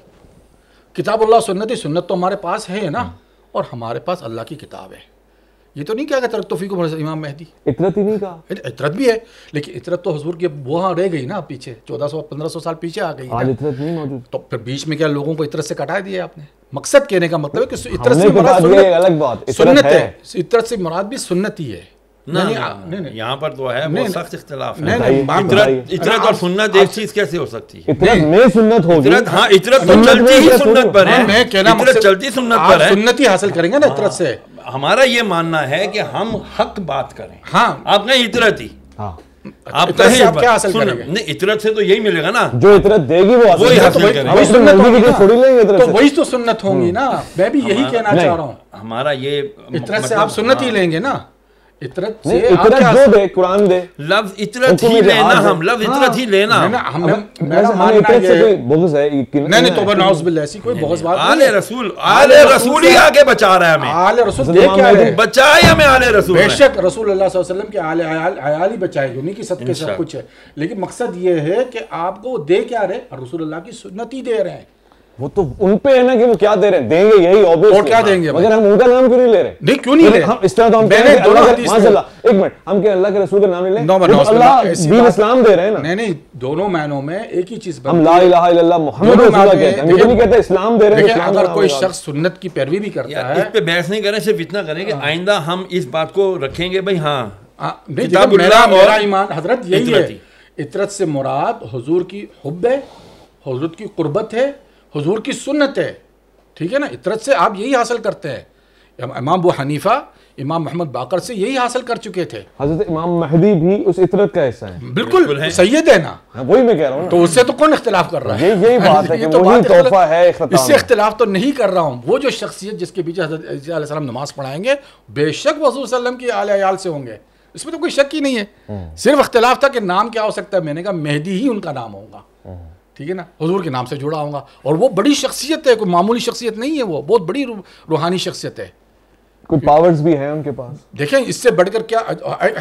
किताब अल्लाह सुन्नति सुन्नत तो हमारे पास है ना और हमारे पास अल्लाह की किताब है ये तो नहीं कहेगा तरक तो फीको इमाम मेहदी इतरत ही नहीं कहा <laughs> इतरत भी है लेकिन इतरत तो हजूर की वहाँ रह गई ना पीछे चौदह सौ पंद्रह सौ साल पीछे आ गई आज इतरत नहीं मौजूद तो फिर बीच में क्या लोगों को इतरत से कटा दिया आपने मकसद कहने का मतलब है कि इतरत से अलग बात सुन्नत है इतरत से मुराद भी सुन्नत ही है नहीं नहीं नहीं यहाँ पर तो है वो सख्त इख्तलाफ है इतरत और सुन्नत एक चीज कैसे हो सकती है सुन्नत इतरत हाँ इतरत तो चलती ही तो- सुन्नत पर हाँ, है मैं कहना चलती सुन्नत पर है सुन्नत ही हासिल करेंगे ना इतरत से हाँ, हमारा ये मानना है कि हम हक बात करें हाँ आप कहीं इतरत ही हाँ। आप कहें इतरत से तो यही मिलेगा ना जो इतरत देगी वो वही हासिल तो, तो वही तो सुन्नत होंगी हम्म। ना मैं भी यही कहना चाह रहा हूँ हमारा ये इतरत से मतलब- आप सुन्नत ही लेंगे ना इतरत जो दे कुरान दे इतरत ही लेना हम इतरत ही हाँ। लेना हम इतरत से कोई है नहीं नहीं तौबा तो ऐसी कोई बात आले रसूल आले रसूल ही आके बचा रहा है हमें आले रसूल देख क्या है बचाए हमें आले रसूल बेशक रसूल अल्लाह सल्लल्लाहु अलैहि वसल्लम के आले आयाल ही बचाए सब के सब कुछ है लेकिन मकसद ये है कि आपको दे क्या रहे रसूल अल्लाह की सुन्नत ही दे रहे हैं वो तो उन पे है ना कि वो क्या दे रहे हैं देंगे यही ऑब्वियस और तो क्या देंगे मगर हम उनका नाम क्यों नहीं ले रहे नहीं क्यों नहीं ले हम इस तरह तो हम मैंने दोनों हदीस में एक मिनट हम के अल्लाह के रसूल का नाम नहीं ले नो मनो तो अल्लाह दीन इस्लाम दे रहे हैं ना नहीं नहीं दोनों मायनों में एक ही चीज हम ला इलाहा इल्लल्लाह मुहम्मद रसूल कहते हैं हम तो नहीं कहते इस्लाम दे रहे हैं इस्लाम अगर कोई शख्स सुन्नत की पैरवी भी करता है इस पे बहस नहीं करें सिर्फ इतना करें कि हाँ। आइंदा हम इस बात को रखेंगे भाई हां किताबुल्लाह मेरा ईमान हजरत यही है इतरत से मुराद हुजूर की हुब है हुजूर की कुर्बत है हुजूर की सुन्नत है ठीक है ना इतरत से आप यही हासिल करते हैं इमाम वो हनीफा इमाम मोहम्मद बाकर से यही हासिल कर चुके थे हजरत इमाम महदी भी उस इतरत का हिस्सा है बिल्कुल, बिल्कुल सैयद है ना हाँ, वही मैं कह रहा हूँ तो उससे तो कौन इख्तलाफ कर रहा है यही यही बात है कि तो वही तोहफा है इससे इख्तलाफ तो नहीं कर रहा हूँ वो जो शख्सियत जिसके पीछे हजरत नमाज पढ़ाएंगे बेशक वजू वसलम की आल से होंगे इसमें तो कोई शक ही नहीं है हम्म। सिर्फ अख्तिलाफ था कि नाम क्या हो सकता है मैंने कहा मेहदी ही उनका नाम होगा हम्म। ठीक है ना हजूर के नाम से जुड़ा होगा और वो बड़ी शख्सियत है कोई मामूली शख्सियत नहीं है वो बहुत बड़ी रूहानी शख्सियत है कोई पावर्स भी है उनके पास देखें इससे बढ़कर क्या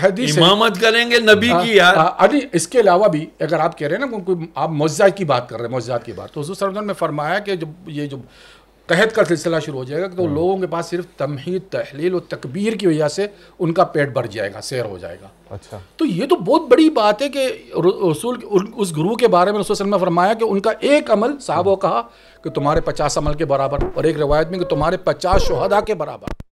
हदीस इमामत करेंगे नबी की यार अली इसके अलावा भी अगर आप कह रहे हैं ना कोई आप मौजाद की बात कर रहे हैं मुआवजा की बात तो हजूर में फरमाया कि जब ये जो कहत का सिलसिला शुरू हो जाएगा तो हाँ। लोगों के पास सिर्फ तमहीद तहलील और तकबीर की वजह से उनका पेट भर जाएगा शेर हो जाएगा अच्छा तो ये तो बहुत बड़ी बात है कि रसूल उस गुरु के बारे में रसूल ने फरमाया कि उनका एक अमल साहब कहा कि तुम्हारे पचास अमल के बराबर और एक रिवायत में कि तुम्हारे पचास शहदा के बराबर